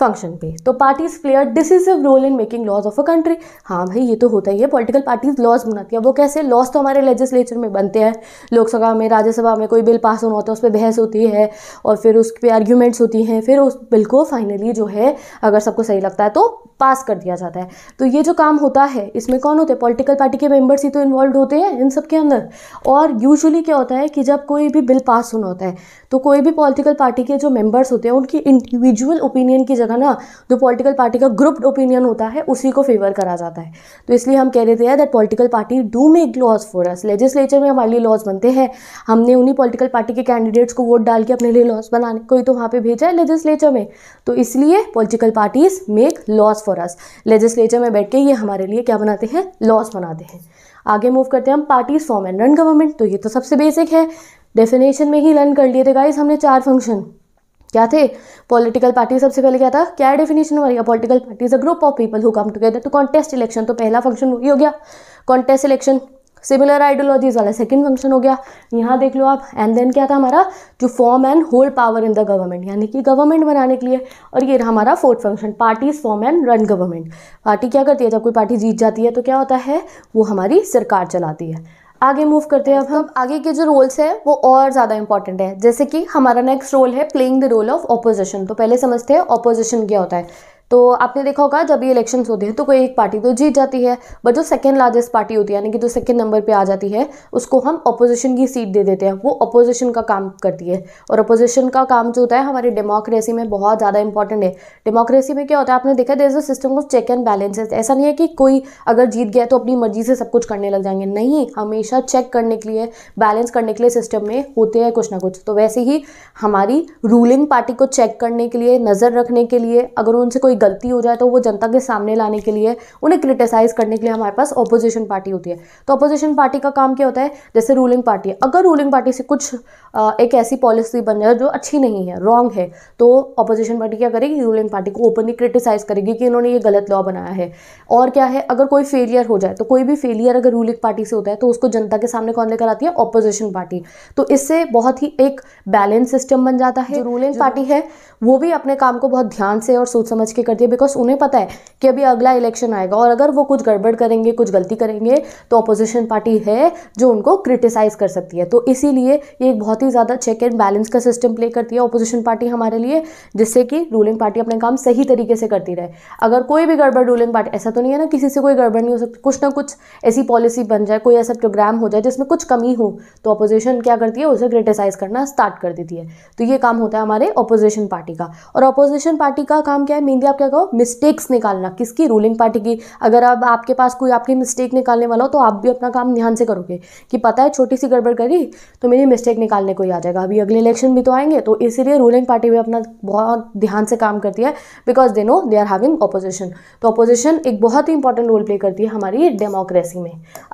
फंक्शन पे तो parties play a decisive role in making laws of a country हाँ भाई ये तो होता ही है पॉलिटिकल पार्टीज लॉज बनाती है वो कैसे लॉज तो हमारे लेजिस्लेचर में बनते हैं लोकसभा में राज्यसभा में कोई बिल पास होना होता है उस पर बहस होती है और फिर उस पर आर्ग्यूमेंट्स होती हैं फिर उस बिल को फाइनली जो है अगर सबको सही लगता है तो पास कर दिया जाता है तो ये जो काम होता है इसमें कौन होते हैं पॉलिटिकल पार्टी के मेंबर्स ही तो इन्वॉल्व होते हैं इन सब के अंदर और यूजुअली क्या होता है कि जब कोई भी बिल पास होना होता है तो कोई भी पॉलिटिकल पार्टी के जो मेंबर्स होते हैं उनकी इंडिविजुअल ओपिनियन की जगह का ना जो पॉलिटिकल पार्टी का ग्रुप्ड ओपिनियन होता है उसी को फेवर करा जाता है तो इसलिए हम कह रहे थे that political party do make laws for us legislature में हमारे लिए लॉज बनते हैं हमने उन्हीं पॉलिटिकल पार्टी के कैंडिडेट्स को वोट डाल के अपने लिए लॉज बनाने कोई तो वहाँ पर भेजा है लेजिस्लेचर में तो इसलिए political parties make laws for us legislature में बैठ के ये हमारे लिए क्या बनाते हैं लॉज बनाते हैं आगे मूव करते हैं हम parties form and run government तो ये तो सबसे बेसिक है डेफिनेशन में ही लर्न कर लिए थे गाइस हमने चार फंक्शन क्या थे पॉलिटिकल पार्टी सबसे पहले क्या था क्या डेफिनेशन हमारी political party is a group of people who come together to contest election तो पहला फंक्शन वही हो गया कॉन्टेस्ट इलेक्शन सिमिलर आइडियोलॉजीज वाला सेकंड फंक्शन हो गया यहाँ देख लो आप एंड देन क्या था हमारा to form and hold power in the government यानी कि गवर्नमेंट बनाने के लिए और ये रहा हमारा fourth function parties form and run government party क्या करती है जब कोई पार्टी जीत जाती है तो क्या होता है वो हमारी सरकार चलाती है आगे मूव करते हैं अब हम आगे के जो रोल्स हैं वो और ज़्यादा इंपॉर्टेंट है जैसे कि हमारा नेक्स्ट रोल है playing the role of opposition तो पहले समझते हैं ऑपोजिशन क्या होता है तो आपने देखा होगा जब ये इलेक्शंस होते हैं तो कोई एक पार्टी तो जीत जाती है बट जो सेकेंड लार्जेस्ट पार्टी होती है यानी कि जो सेकेंड नंबर पर आ जाती है उसको हम अपोजिशन की सीट दे देते हैं वो अपोजिशन का काम करती है और अपोजिशन का काम जो होता है हमारी डेमोक्रेसी में बहुत ज़्यादा इंपॉर्टेंट है डेमोक्रेसी में क्या होता है आपने देखा there is a system of check and balances ऐसा नहीं है कि कोई अगर जीत गया तो अपनी मर्जी से सब कुछ करने लग जाएंगे नहीं हमेशा चेक करने के लिए बैलेंस करने के लिए सिस्टम में होते हैं कुछ ना कुछ तो वैसे ही हमारी रूलिंग पार्टी को चेक करने के लिए नज़र रखने के लिए अगर उनसे कोई गलती हो जाए तो वो जनता के सामने लाने के लिए उन्हें क्रिटिसाइज़ करने के लिए हमारे पास ऑपोजिशन पार्टी होती है तो अपोजिशन पार्टी का काम क्या होता है जैसे रूलिंग पार्टी है अगर रूलिंग पार्टी से कुछ एक ऐसी पॉलिसी बन जाए जो अच्छी नहीं है रॉन्ग है तो अपोजिशन पार्टी क्या करेगी रूलिंग पार्टी को ओपनली क्रिटिसाइज़ करेगी कि इन्होंने ये गलत लॉ बनाया है और क्या है अगर कोई फेलियर हो जाए तो कोई भी फेलियर अगर रूलिंग पार्टी से होता है तो उसको जनता के सामने कौन लेकर आती है ऑपोजिशन पार्टी तो इससे बहुत ही एक बैलेंस सिस्टम बन जाता है जो रूलिंग पार्टी है वो भी अपने काम को बहुत ध्यान से और सोच समझ के करती है बिकॉज उन्हें पता है कि अभी अगला इलेक्शन आएगा और अगर वो कुछ गड़बड़ करेंगे कुछ गलती करेंगे तो अपोजिशन पार्टी है जो उनको क्रिटिसाइज़ कर सकती है तो इसीलिए ये एक बहुत ही ज़्यादा चेक एंड बैलेंस का सिस्टम प्ले करती है अपोजिशन पार्टी हमारे लिए जिससे कि रूलिंग पार्टी अपने काम सही तरीके से करती रहे अगर कोई भी गड़बड़ रूलिंग पार्टी ऐसा तो नहीं है ना किसी से कोई गड़बड़ नहीं हो सकती कुछ ना कुछ ऐसी पॉलिसी बन जाए कोई ऐसा प्रोग्राम हो जाए जिसमें कुछ कमी हो तो अपोजिशन क्या करती है उसे क्रिटिसाइज़ करना स्टार्ट कर देती है तो ये काम होता है हमारे अपोजिशन पार्टी का और अपोजिशन पार्टी का काम क्या है मेनली आप क्या कहो मिस्टेक्स निकालना किसकी रूलिंग पार्टी की अगर अब आपके पास कोई आपकी मिस्टेक निकालने वाला हो तो आप भी अपना काम ध्यान से करोगे कि पता है छोटी सी गड़बड़ करी तो मेरी मिस्टेक निकालने को ही आ जाएगा अभी अगले इलेक्शन भी तो आएंगे तो इसीलिए रूलिंग पार्टी भी अपना बहुत ध्यान से काम करती है because they know they are having opposition तो अपोजिशन एक बहुत ही इंपॉर्टेंट रोल प्ले करती है हमारी डेमोक्रेसी में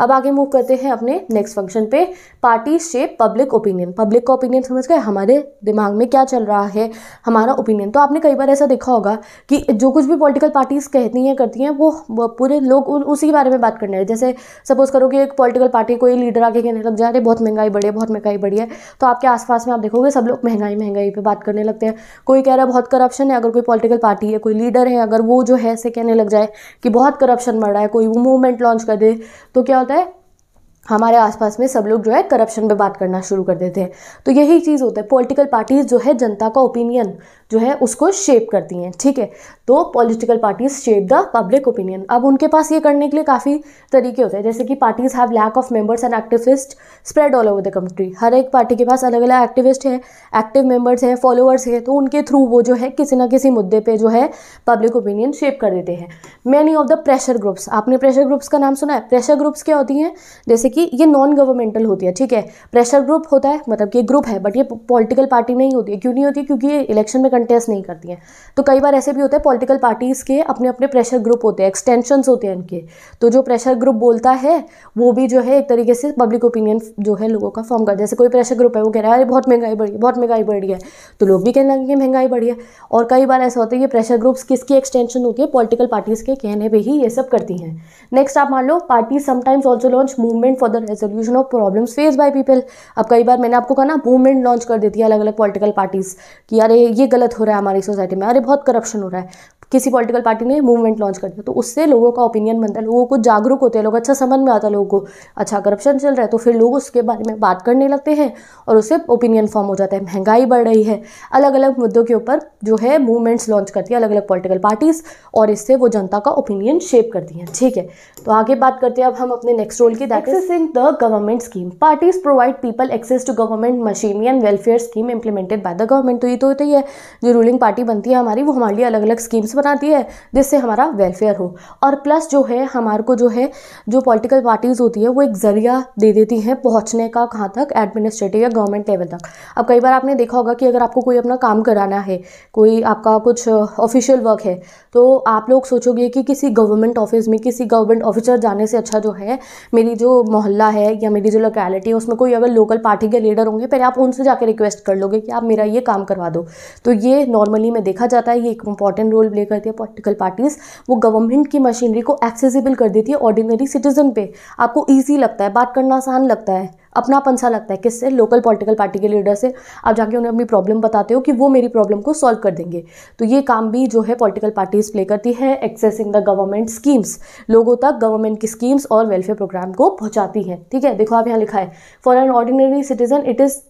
अब आगे मूव करते हैं अपने नेक्स्ट फंक्शन पे party shape public opinion public का ओपिनियन समझ गए हमारे दिमाग में क्या चल रहा है हमारा ओपिनियन तो आपने कई बार ऐसा देखा होगा कि जो कुछ भी पॉलिटिकल पार्टीज़ कहती हैं करती हैं वो पूरे लोग उसी के बारे में बात करने हैं जैसे सपोज़ करो कि एक पॉलिटिकल पार्टी कोई लीडर आके कहने लग जा रहे बहुत महंगाई बढ़ी है बहुत महंगाई बढ़ी है तो आपके आसपास में आप देखोगे सब लोग महंगाई महंगाई पर बात करने लगते हैं कोई कह रहा है बहुत करप्शन है अगर कोई पॉलिटिकल पार्टी है कोई लीडर है अगर वो जो है से कहने लग जाए कि बहुत करप्शन बढ़ रहा है कोई वो मूवमेंट लॉन्च कर दे तो क्या होता है हमारे आसपास में सब लोग जो है करप्शन पे बात करना शुरू कर देते हैं तो यही चीज़ होता है पॉलिटिकल पार्टीज़ जो है जनता का ओपिनियन जो है उसको शेप करती हैं ठीक है तो political parties shape the public opinion अब उनके पास ये करने के लिए काफ़ी तरीके होते हैं जैसे कि parties have lack of members and activist spread all over the country हर एक पार्टी के पास अलग अलग एक्टिविस्ट हैं एक्टिव मेंबर्स हैं फॉलोअर्स हैं तो उनके थ्रू वो जो है किसी ना किसी मुद्दे पर जो है पब्लिक ओपिनियन शेप कर देते हैं many of the pressure groups आपने प्रेशर ग्रुप्स का नाम सुना है प्रेशर ग्रुप्स क्या होती हैं जैसे कि ये नॉन गवर्नमेंटल होती है ठीक है प्रेशर ग्रुप होता है मतलब कि ग्रुप है बट ये पॉलिटिकल पार्टी नहीं होती है क्यों नहीं होती क्योंकि ये इलेक्शन में कंटेस्ट नहीं करती हैं तो कई बार ऐसे भी होता है पॉलिटिकल पार्टीज़ के अपने अपने प्रेशर ग्रुप होते हैं एक्सटेंशंस होते हैं इनके तो जो प्रेशर ग्रुप बोलता है वो भी जो है एक तरीके से पब्लिक ओपिनियन जो है लोगों का फॉर्म कर जैसे कोई प्रेशर ग्रुप है वो कह रहा है अरे बहुत महंगाई बढ़ी है बहुत महंगाई बढ़ी है तो लोग भी कहने लगेंगे महंगाई बढ़ी है और कई बार ऐसा होता है ये प्रेशर ग्रुप्स किसकी एक्सटेंशन होती है पॉलिटिकल पार्टीज़ के कहने पर ही ये सब करती हैं नेक्स्ट आप मान लो party sometimes also launch movement for the resolution of problems face by people अब कई बार मैंने आपको कहा ना मूवमेंट लॉन्च कर देती है अलग अलग पॉलिटिकल पार्टीज़ कि अरे ये गलत गलत हो रहा है हमारी सोसाइटी में अरे बहुत करप्शन हो रहा है किसी पॉलिटिकल पार्टी ने मूवमेंट लॉन्च कर दिया तो उससे लोगों का ओपिनियन बनता है लोगों को जागरूक होते हैं लोग अच्छा समझ में आता है लोगों को अच्छा करप्शन चल रहा है तो फिर लोग उसके बारे में बात करने लगते हैं और उससे ओपिनियन फॉर्म हो जाता है महंगाई बढ़ रही है अलग अलग मुद्दों के ऊपर जो है मूवमेंट्स लॉन्च करती है अलग अलग पॉलिटिकल पार्टीज़ और इससे वो जनता का ओपिनियन शेप करती हैं ठीक है तो आगे बात करते हैं अब हम अपने नेक्स्ट रोल की accessing the government scheme parties provide people access to government machinery and welfare scheme implemented by the government तो ये तो होता ही है जो रूलिंग पार्टी बनती है हमारी वो हमारे लिए अलग अलग स्कीम्स बनाती है जिससे हमारा वेलफेयर हो और प्लस जो है हमारे को जो है जो पॉलिटिकल पार्टीज़ होती है वो एक ज़रिया दे देती हैं पहुँचने का कहाँ तक एडमिनिस्ट्रेटिव या गवर्नमेंट लेवल तक अब कई बार आपने देखा होगा कि अगर आपको कोई अपना काम कराना है कोई आपका कुछ ऑफिशियल uh, वर्क है तो आप लोग सोचोगे कि किसी गवर्नमेंट ऑफिस में किसी गवर्नमेंट ऑफिसर जाने से अच्छा जो है मेरी जो मोहल्ला है या मेरी जो लोकेलिटी है उसमें कोई अगर लोकल पार्टी के लीडर होंगे पहले आप उनसे जाकर रिक्वेस्ट कर लोगे कि आप मेरा ये काम करवा दो तो ये नॉर्मली में देखा जाता है ये एक इंपॉर्टेंट रोल प्ले करती है पॉलिटिकल पार्टीज़ वो गवर्नमेंट की मशीनरी को एक्सेसिबल कर देती है ऑर्डिनरी सिटीजन पे आपको ईजी लगता है बात करना आसान लगता है अपना पंसा लगता है किससे लोकल पॉलिटिकल पार्टी के लीडर से आप जाके उन्हें अपनी प्रॉब्लम बताते हो कि वो मेरी प्रॉब्लम को सॉल्व कर देंगे तो ये काम भी जो है पॉलिटिकल पार्टीज़ प्ले करती है एक्सेसिंग द गवर्नमेंट स्कीम्स लोगों तक गवर्नमेंट की स्कीम्स और वेलफेयर प्रोग्राम को पहुंचाती है ठीक है देखो आप यहाँ लिखा है for an ordinary citizen it is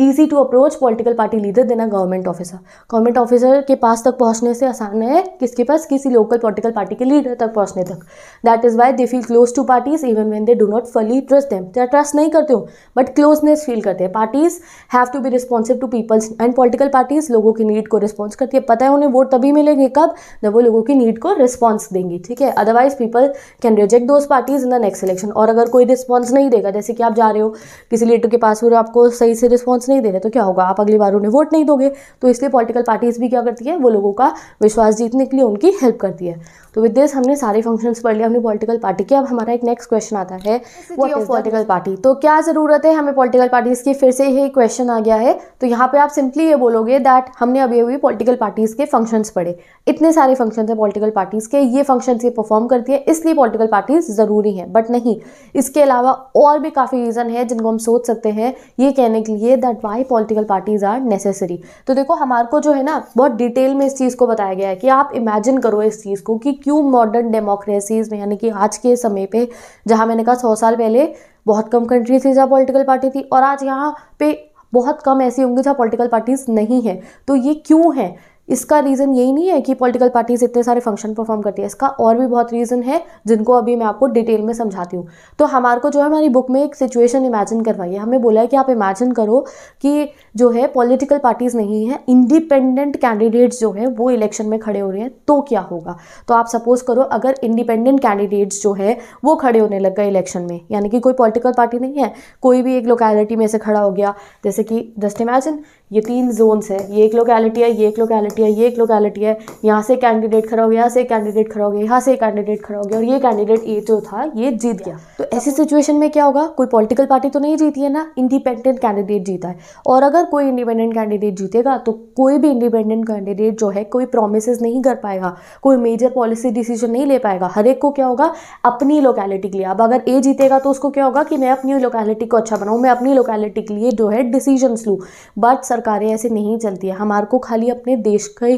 easy to approach political party leader than government officer government officer के पास तक पहुंचने से आसान है किसके पास किसी लोकल पॉलिटिकल पार्टी के लीडर तक पहुंचने तक that is why they feel close to parties even when they do not fully trust them they trust नहीं करते हो बट क्लोजनेस फील करते हैं parties have to be responsive to peoples and political parties लोगों की need को response करती है पता है उन्हें वोट तभी मिलेंगे कब जब वो लोगों की नीड को रिस्पॉन्स देंगी ठीक है otherwise people can reject those parties in the next election और अगर कोई रिस्पॉन्स नहीं देगा जैसे कि आप जा रहे हो किसी लीडर के पास हो रहे हो आपको सही से रिस्पॉन्स वोट्स नहीं दे रहे तो क्या होगा आप अगली बार उन्हें वोट नहीं दोगे तो इसलिए पॉलिटिकल पार्टीज़ भी क्या करती है वो लोगों का विश्वास जीतने के लिए उनकी हेल्प करती है तो विद दिस हमने सारे फंक्शंस पढ़ लिया हमने पॉलिटिकल पार्टी के अब हमारा एक नेक्स्ट क्वेश्चन आता है व्हाट ऑफ पॉलिटिकल पार्टी तो क्या ज़रूरत है हमें पॉलिटिकल पार्टीज़ की फिर से ही क्वेश्चन आ गया है तो यहाँ पे आप सिंपली ये बोलोगे दैट हमने अभी अभी पॉलिटिकल पार्टीज़ के फंक्शंस पढ़े इतने सारे फंक्शन है पॉलिटिकल पार्टीज़ के ये फंक्शन ये परफॉर्म करती है इसलिए पॉलिटिकल पार्टीज़ ज़रूरी है बट नहीं इसके अलावा और भी काफ़ी रीज़न है जिनको हम सोच सकते हैं ये कहने के लिए that that why political parties are necessary तो देखो हमारे को जो है ना बहुत डिटेल में इस चीज़ को बताया गया है कि आप इमेजिन करो इस चीज़ को कि क्यों मॉडर्न डेमोक्रेसीज़ में यानी कि आज के समय पे जहाँ मैंने कहा सौ साल पहले बहुत कम कंट्रीज थी जहाँ पॉलिटिकल पार्टी थी और आज यहाँ पे बहुत कम ऐसी होंगी जहाँ पॉलिटिकल पार्टीज़ नहीं है तो ये क्यों है इसका रीज़न यही नहीं है कि पॉलिटिकल पार्टीज इतने सारे फंक्शन परफॉर्म करती है इसका और भी बहुत रीज़न है जिनको अभी मैं आपको डिटेल में समझाती हूँ तो हमारे को जो है हमारी बुक में एक सिचुएशन इमेजिन करवाई है हमें बोला है कि आप इमेजिन करो कि जो है पॉलिटिकल पार्टीज़ नहीं है इंडिपेंडेंट कैंडिडेट्स जो है वो इलेक्शन में खड़े हो रहे हैं तो क्या होगा तो आप सपोज़ करो अगर इंडिपेंडेंट कैंडिडेट्स जो है वो खड़े होने लग गए इलेक्शन में यानी कि कोई पॉलिटिकल पार्टी नहीं है कोई भी एक लोकेलिटी में से खड़ा हो गया जैसे कि जस्ट इमेजिन ये तीन जोन्स है ये एक लोकेलिटी है ये एक लोकेलिटी है ये एक लोकेलिटी है यहाँ से कैंडिडेट खड़ा हो गया यहाँ से कैंडिडेट खड़ा हो गया यहाँ से कैंडिडेट खड़ा हो गया और ये कैंडिडेट ये जो था ये जीत गया तो ऐसी सिचुएशन में क्या होगा कोई पॉलिटिकल पार्टी तो नहीं जीती है ना इंडिपेंडेंट कैंडिडेट जीता है और अगर कोई इंडिपेंडेंट कैंडिडेट जीतेगा तो कोई भी इंडिपेंडेंट कैंडिडेट जो है कोई प्रोमिस नहीं कर पाएगा कोई मेजर पॉलिसी डिसीजन नहीं ले पाएगा हर एक को क्या होगा अपनी लोकेलिटी के लिए अब अगर ए जीतेगा तो उसको क्या होगा कि मैं अपनी लोकेलिटी को अच्छा बनाऊँ मैं अपनी लोकेलिटी के लिए जो है डिसीजन लूँ बट सरकारें ऐसे नहीं चलती है हमारे को खाली अपने देश के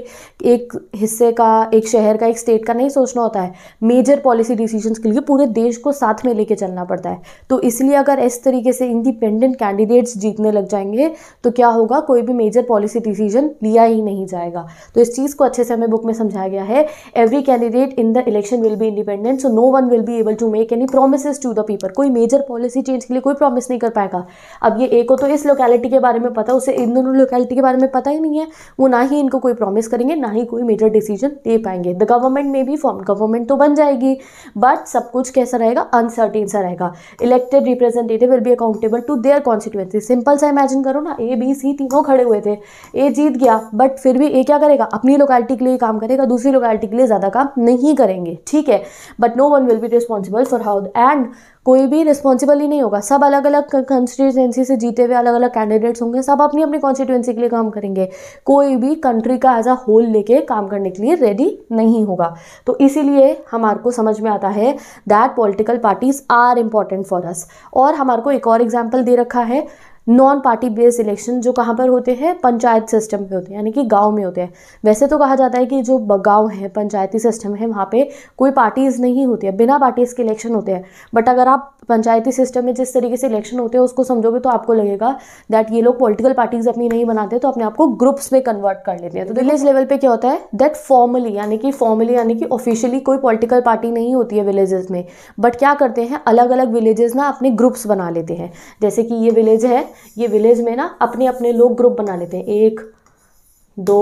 एक हिस्से का एक शहर का एक स्टेट का नहीं सोचना होता है मेजर पॉलिसी डिसीजंस के लिए पूरे देश को साथ में लेके चलना पड़ता है तो इसलिए अगर इस तरीके से इंडिपेंडेंट कैंडिडेट्स जीतने लग जाएंगे तो क्या होगा कोई भी मेजर पॉलिसी डिसीजन लिया ही नहीं जाएगा तो इस चीज़ को अच्छे से हमें बुक में समझाया गया है every candidate in the election will be independent so no one will be able to make any promise to the people कोई मेजर पॉलिसी चेंज के लिए कोई प्रॉमिस नहीं कर पाएगा अब ये एक हो तो इस लोकेलिटी के बारे में पता उसे इन दोनों दोनों लोकेलिटी के बारे में पता ही नहीं है वो ना ही इनको कोई प्रॉमिस करेंगे ना ही कोई मेजर डिसीजन दे पाएंगे द गवर्नमेंट में भी फॉर्म गवर्नमेंट तो बन जाएगी बट सब कुछ कैसा रहेगा अनसर्टेन सा रहेगा elected representative will be accountable to their constituency simple सा इमेजिन करो ना ए बी सी तीनों खड़े हुए थे ए जीत गया बट फिर भी ए क्या करेगा अपनी लोकेलिटी के लिए काम करेगा दूसरी लोकेलिटी के लिए ज़्यादा काम नहीं करेंगे ठीक है but no one will be responsible for how and कोई भी रिस्पॉन्सिबल ही नहीं होगा सब अलग अलग कंस्टिट्यूंसी से जीते हुए अलग अलग कैंडिडेट्स होंगे सब अपनी अपनी कॉन्स्टिट्यूंसी के लिए काम करेंगे कोई भी कंट्री का एज अ होल लेके काम करने के लिए रेडी नहीं होगा तो इसीलिए हमारे को समझ में आता है that political parties are important for us और हमारे को एक और एग्जाम्पल दे रखा है नॉन पार्टी बेस्ड इलेक्शन जो कहाँ पर होते हैं पंचायत सिस्टम पे होते हैं यानी कि गांव में होते हैं वैसे तो कहा जाता है कि जो गांव है पंचायती सिस्टम है वहाँ पे कोई पार्टीज़ नहीं होती है बिना पार्टीज़ के इलेक्शन होते हैं बट अगर आप पंचायती सिस्टम में जिस तरीके से इलेक्शन होते हैं उसको समझोगे तो आपको लगेगा दैट ये लोग पॉलिटिकल पार्टीज़ अपनी नहीं बनाते तो अपने आप को ग्रुप्स में कन्वर्ट कर लेते हैं तो विलेज लेवल पर क्या होता है दैट फॉर्मली यानी कि फॉर्मली यानी कि ऑफिशियली कोई पॉलिटिकल पार्टी नहीं होती है विलेजेस में बट क्या करते हैं अलग अलग विलेजेस ना अपने ग्रुप्स बना लेते हैं जैसे कि ये विलेज है ये विलेज में ना अपने अपने लोग ग्रुप बना लेते हैं एक दो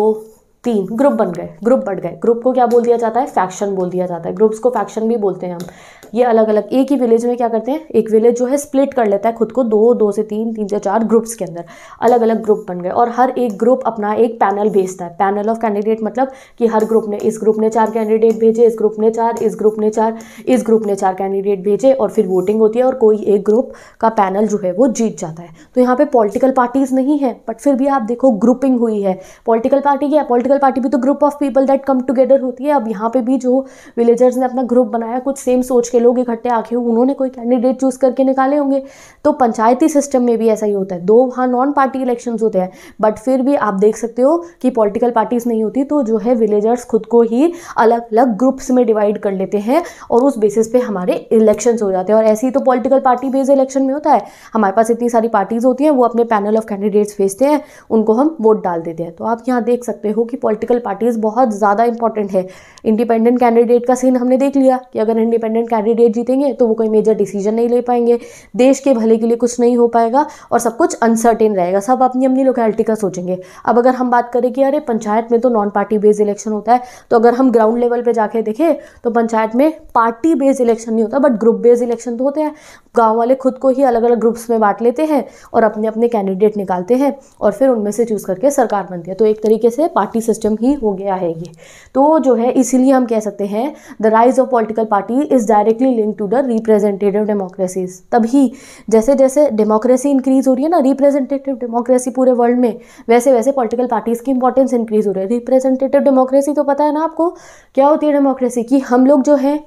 तीन ग्रुप बन गए ग्रुप बढ़ गए ग्रुप को क्या बोल दिया जाता है फैक्शन बोल दिया जाता है ग्रुप्स को फैक्शन भी बोलते हैं हम ये अलग अलग एक ही विलेज में क्या करते हैं एक विलेज जो है स्प्लिट कर लेता है खुद को दो दो से तीन तीन से चार ग्रुप्स के अंदर अलग अलग ग्रुप बन गए और हर एक ग्रुप अपना एक पैनल भेजता है पैनल ऑफ कैंडिडेट मतलब कि हर ग्रुप ने इस ग्रुप ने चार कैंडिडेट भेजे इस ग्रुप ने चार इस ग्रुप ने चार इस ग्रुप ने चार कैंडिडेट भेजे और फिर वोटिंग होती है और कोई एक ग्रुप का पैनल जो है वो जीत जाता है तो यहाँ पर पॉलिटिकल पार्टीज़ नहीं है बट फिर भी आप देखो ग्रुपिंग हुई है पॉलिटिकल पार्टी क्या पॉलिटिकल पॉलिटिकल पार्टी भी तो group of people that come together होती है अब यहाँ पे भी जो विलेजर्स ने अपना ग्रुप बनाया कुछ सेम सोच के लोग इकट्ठे आके उन्होंने कोई कैंडिडेट चूज़ करके निकाले होंगे तो पंचायती सिस्टम में भी ऐसा ही होता है दो वहाँ नॉन पार्टी इलेक्शन होते हैं बट फिर भी आप देख सकते हो कि पॉलिटिकल पार्टीज़ नहीं होती तो जो है विलेजर्स खुद को ही अलग अलग ग्रुप्स में डिवाइड कर लेते हैं और उस बेसिस पे हमारे इलेक्शंस हो जाते हैं और ऐसे ही तो पॉलिटिकल पार्टी बेस्ड इलेक्शन में होता है हमारे पास इतनी सारी पार्टीज़ होती हैं वो अपने पैनल ऑफ कैंडिडेट्स भेजते हैं उनको हम वोट डाल देते हैं तो आप यहाँ देख सकते हो कि कि पॉलिटिकल पार्टीज़ बहुत ज़्यादा इंपॉर्टेंट है इंडिपेंडेंट कैंडिडेट का सीन हमने देख लिया कि अगर इंडिपेंडेंट कैंडिडेट जीतेंगे तो वो कोई मेजर डिसीजन नहीं ले पाएंगे देश के भले के लिए कुछ नहीं हो पाएगा और सब कुछ अनसर्टेन रहेगा सब अपनी अपनी लोकेलिटी का सोचेंगे अब अगर हम बात करें कि अरे पंचायत में तो नॉन पार्टी बेस्ड इलेक्शन होता है तो अगर हम ग्राउंड लेवल पर जाके देखें तो पंचायत में पार्टी बेस्ड इलेक्शन नहीं होता बट ग्रुप बेस्ड इलेक्शन तो होते हैं गाँव वाले खुद को ही अलग अलग ग्रुप्स में बांट लेते हैं और अपने अपने कैंडिडेट निकालते हैं और फिर उनमें से चूज़ करके सरकार बनती है तो एक तरीके से पार्टी सिस्टम ही हो गया है ये तो जो है इसीलिए हम कह सकते हैं the rise of political party is directly link to the representative democracies तभी जैसे जैसे डेमोक्रेसी इंक्रीज़ हो रही है ना रिप्रेजेंटेटिव डेमोक्रेसी पूरे वर्ल्ड में वैसे वैसे पॉलिटिकल पार्टीज़ की इंपॉर्टेंस इंक्रीज़ हो रही है रिप्रेजेंटेटिव डेमोक्रेसी तो पता है ना आपको क्या होती है डेमोक्रेसी कि हम लोग जो है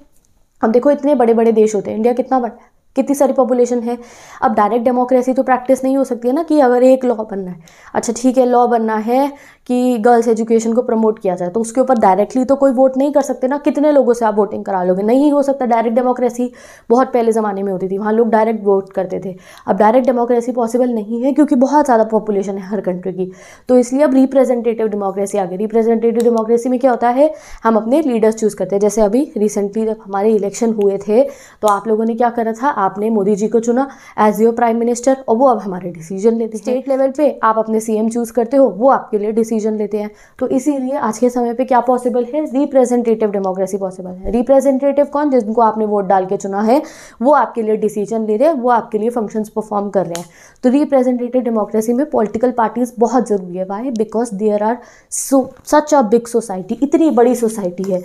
हम देखो इतने बड़े बड़े देश होते हैं इंडिया कितना बड़ा है कितनी सारी पॉपुलेशन है अब डायरेक्ट डेमोक्रेसी तो प्रैक्टिस नहीं हो सकती है ना कि अगर एक लॉ बनना है अच्छा ठीक है लॉ बनना है कि गर्ल्स एजुकेशन को प्रमोट किया जाए तो उसके ऊपर डायरेक्टली तो कोई वोट नहीं कर सकते ना कितने लोगों से आप वोटिंग करा लोगे नहीं हो सकता डायरेक्ट डेमोक्रेसी बहुत पहले ज़माने में होती थी वहाँ लोग डायरेक्ट वोट करते थे अब डायरेक्ट डेमोक्रेसी पॉसिबल नहीं है क्योंकि बहुत ज़्यादा पॉपुलेशन है हर कंट्री की तो इसलिए अब रिप्रेजेंटेटिव डेमोक्रेसी आ गई रिप्रेजेंटेटिव डेमोक्रेसी में क्या होता है हम अपने लीडर्स चूज़ करते हैं जैसे अभी रिसेंटली जब हमारे इलेक्शन हुए थे तो आप लोगों ने क्या करा था आप आपने मोदी जी को चुना एज योर प्राइम मिनिस्टर और वो अब हमारे डिसीजन लेते हैं स्टेट लेवल पे आप अपने सीएम चूज करते हो वो आपके लिए डिसीजन लेते हैं तो इसीलिए आज के समय पे क्या पॉसिबल है रिप्रेजेंटेटिव डेमोक्रेसी पॉसिबल है रिप्रेजेंटेटिव कौन जिनको आपने वोट डाल के चुना है वो आपके लिए डिसीजन ले रहे हैं वो आपके लिए फंक्शन परफॉर्म कर रहे हैं तो रिप्रेजेंटेटिव डेमोक्रेसी में पॉलिटिकल पार्टीज बहुत ज़रूरी है why because there are so such a big society इतनी बड़ी सोसाइटी है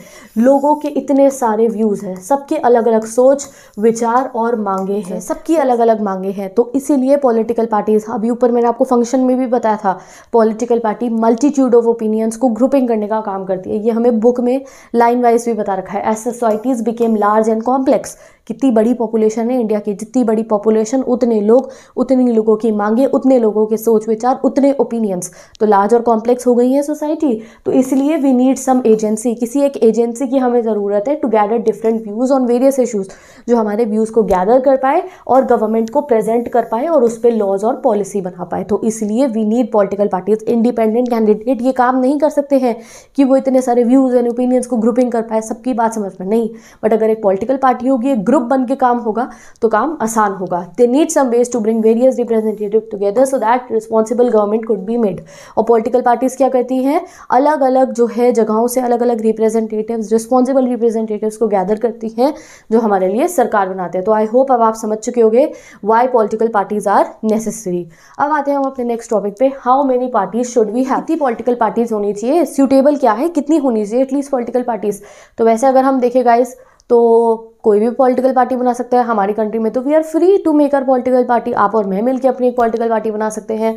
लोगों के इतने सारे व्यूज़ हैं सबके अलग अलग सोच विचार और मांगे हैं सबकी अलग अलग मांगे हैं तो इसीलिए पॉलिटिकल पार्टीज अभी ऊपर मैंने आपको फंक्शन में भी बताया था political party multitude of opinions को ग्रुपिंग करने का काम करती है ये हमें बुक में लाइन वाइज भी बता रखा है as societies became large and complex कितनी बड़ी पॉपुलेशन है इंडिया की जितनी बड़ी पॉपुलेशन उतने लोग उतनी लोगों की मांगे उतने लोगों के सोच विचार उतने ओपिनियंस तो लार्ज और कॉम्प्लेक्स हो गई है सोसाइटी तो इसलिए वी नीड सम एजेंसी किसी एक एजेंसी की हमें ज़रूरत है to gather different views on various issues जो हमारे व्यूज़ को गैदर कर पाए और गवर्नमेंट को प्रेजेंट कर पाए और उस पर लॉज और पॉलिसी बना पाए तो इसलिए we need political parties independent candidate ये काम नहीं कर सकते हैं कि वो इतने सारे व्यूज़ एंड ओपिनियंस को ग्रुपिंग कर पाए सबकी बात समझ में नहीं बट अगर एक पॉलिटिकल पार्टी होगी एक ग्रुप बन के काम होगा तो काम आसान होगा they need some ways to bring various representative together so that responsible government could be made और पॉलिटिकल पार्टीज क्या करती हैं अलग अलग जो है जगहों से अलग अलग रिप्रेजेंटेटिव रिस्पॉन्सिबल रिप्रेजेंटेटिव को गैदर करती हैं जो हमारे लिए सरकार बनाते हैं तो आई होप अब आप समझ चुके होंगे why political parties are necessary अब आते हैं हम अपने नेक्स्ट टॉपिक पे how many parties should we have कितनी पॉलिटिकल पार्टीज होनी चाहिए सूटेबल क्या है कितनी होनी चाहिए एटलीस्ट पॉलिटिकल पार्टीज तो वैसे अगर हम देखें गाइज़ तो कोई भी पॉलिटिकल पार्टी बना सकता है हमारी कंट्री में तो we are free to make our political party आप और मैं मिलकर अपनी एक पॉलिटिकल पार्टी बना सकते हैं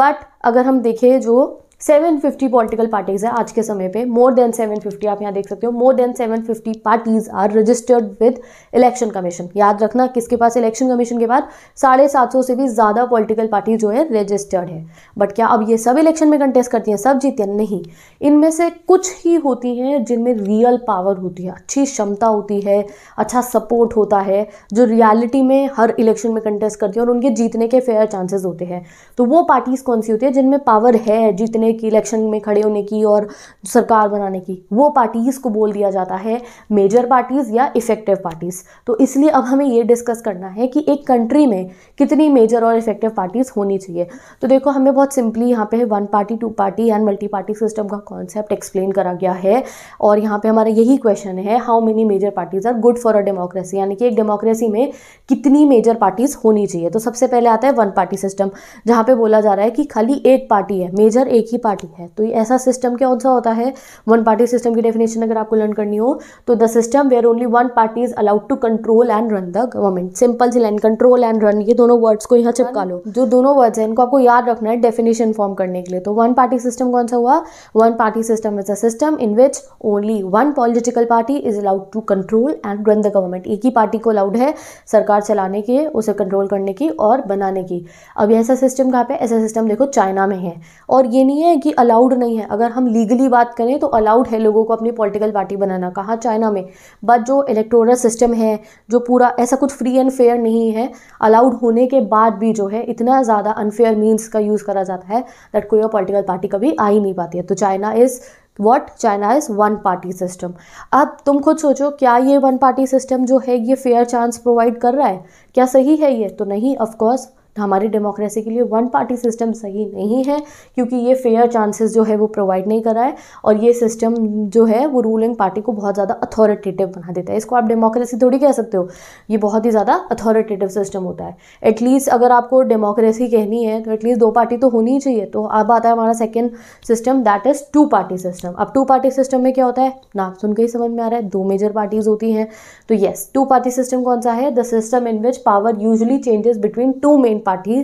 बट अगर हम देखें जो 750 पॉलिटिकल पार्टीज़ है आज के समय पे मोर देन 750 आप यहाँ देख सकते हो more than 750 parties are registered with election commission याद रखना किसके पास इलेक्शन कमीशन के बाद साढ़े सात सौ से भी ज़्यादा पॉलिटिकल पार्टी जो है रजिस्टर्ड है बट क्या अब ये सब इलेक्शन में कंटेस्ट करती हैं सब जीती हैं नहीं इनमें से कुछ ही होती हैं जिनमें रियल पावर होती है अच्छी क्षमता होती है अच्छा सपोर्ट होता है जो रियालिटी में हर इलेक्शन में कंटेस्ट करती है और उनके जीतने के फेयर चांसेस होते हैं तो वो पार्टीज़ कौन सी होती है जिनमें पावर है जीतने होने की इलेक्शन में खड़े होने की और सरकार बनाने की वो पार्टीज़ को बोल दिया जाता है मेजर पार्टीज़ या इफ़ेक्टिव पार्टीज़ तो इसलिए अब हमें ये डिस्कस करना है कि एक कंट्री में कितनी मेजर और इफ़ेक्टिव पार्टीज़ होनी चाहिए तो देखो हमें बहुत सिंपली यहाँ पे one party two party and multi party system का कॉन्सेप्ट एक्सप्लेन करा गया है और यहाँ पे हमारा यही क्वेश्चन है how many major parties are good for a democracy यानी कि एक डेमोक्रेसी में कितनी मेजर पार्टीज़ होनी चाहिए तो सबसे पहले आता है वन पार्टी सिस्टम जहाँ पे बोला जा रहा है कि खाली एक पार्टी है मेजर एक ही पार्टी है तो ऐसा सिस्टम क्या सा होता है वन पार्टी सिस्टम की डेफिनेशन अगर आपको लर्न करनी हो तो the system where only one party is allowed to control and run the government simple सी लाइन कंट्रोल एंड रन ये दोनों वर्ड्स को यहाँ चिपका लो जो दोनों वर्ड्स हैं इनको आपको याद रखना है डेफिनेशन फॉर्म करने के लिए तो वन पार्टी सिस्टम कौन सा हुआ one party system is a system in which only one political party is allowed to control and run the government एक ही पार्टी को अलाउड है सरकार चलाने की उसे कंट्रोल करने की और बनाने की अब ऐसा सिस्टम कहाँ पे ऐसा सिस्टम देखो चाइना में है और ये नहीं है हैं कि अलाउड नहीं है अगर हम लीगली बात करें तो अलाउड है लोगों को अपनी पॉलिटिकल पार्टी बनाना कहाँ चाइना में बट जो इलेक्टोरल सिस्टम है जो पूरा ऐसा कुछ फ्री एंड फेयर नहीं है अलाउड होने के बाद भी जो है इतना ज़्यादा अनफेयर मीन्स का यूज़ करा जाता है दैट कोई और पॉलिटिकल पार्टी कभी आ ही नहीं पाती है तो China is what China is one party system अब तुम खुद सोचो क्या ये वन पार्टी सिस्टम जो है ये फेयर चांस प्रोवाइड कर रहा है क्या सही है ये तो नहीं ऑफकोर्स तो हमारी डेमोक्रेसी के लिए वन पार्टी सिस्टम सही नहीं है क्योंकि ये फेयर चांसेस जो है वो प्रोवाइड नहीं कराए और ये सिस्टम जो है वो रूलिंग पार्टी को बहुत ज़्यादा अथॉरिटेटिव बना देता है इसको आप डेमोक्रेसी थोड़ी कह सकते हो ये बहुत ही ज़्यादा अथॉरिटेटिव सिस्टम होता है एटलीस्ट अगर आपको डेमोक्रेसी कहनी है तो एटलीस्ट दो पार्टी तो होनी ही चाहिए तो अब आता है हमारा second system that is two party system अब टू पार्टी सिस्टम में क्या होता है ना सुनकर ही समझ में आ रहा है दो मेजर पार्टीज होती हैं तो येस टू पार्टी सिस्टम कौन सा है the system in which power usually changes between two main party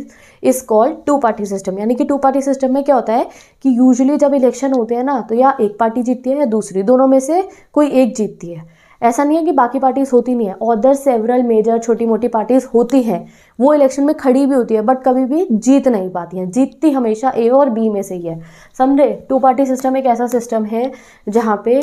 is called two party system यानी कि टू पार्टी सिस्टम में क्या होता है कि यूजुअली जब इलेक्शन होते हैं ना तो या एक पार्टी जीतती है या दूसरी दोनों में से कोई एक जीतती है ऐसा नहीं है कि बाकी पार्टीज होती नहीं है और सेवरल मेजर छोटी मोटी पार्टीज होती हैं वो इलेक्शन में खड़ी भी होती है बट कभी भी जीत नहीं पाती हैं जीतती हमेशा ए और बी में से ही है समझे टू पार्टी सिस्टम एक ऐसा सिस्टम है जहाँ पे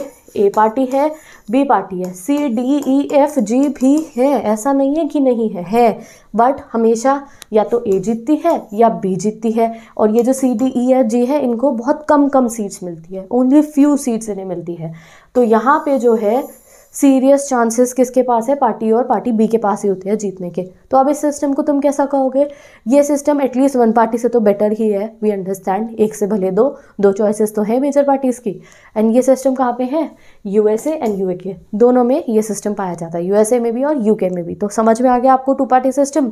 ए पार्टी है बी पार्टी है C D E F G भी है ऐसा नहीं है कि नहीं है है बट हमेशा या तो ए जीतती है या बी जीतती है और ये जो C D E F G है इनको बहुत कम कम सीट्स मिलती है ओनली फ्यू सीट्स इन्हें मिलती है तो यहाँ पे जो है सीरियस चांसेस किसके पास है पार्टी और पार्टी बी के पास ही होती है जीतने के तो अब इस सिस्टम को तुम कैसा कहोगे ये सिस्टम एटलीस्ट वन पार्टी से तो बेटर ही है वी अंडरस्टैंड एक से भले दो दो चॉइसेस तो है मेजर पार्टीज़ की एंड ये सिस्टम कहाँ पे है यूएसए एंड यू के दोनों में ये सिस्टम पाया जाता है यूएसए में भी और यू में भी तो समझ में आ गया आपको टू पार्टी सिस्टम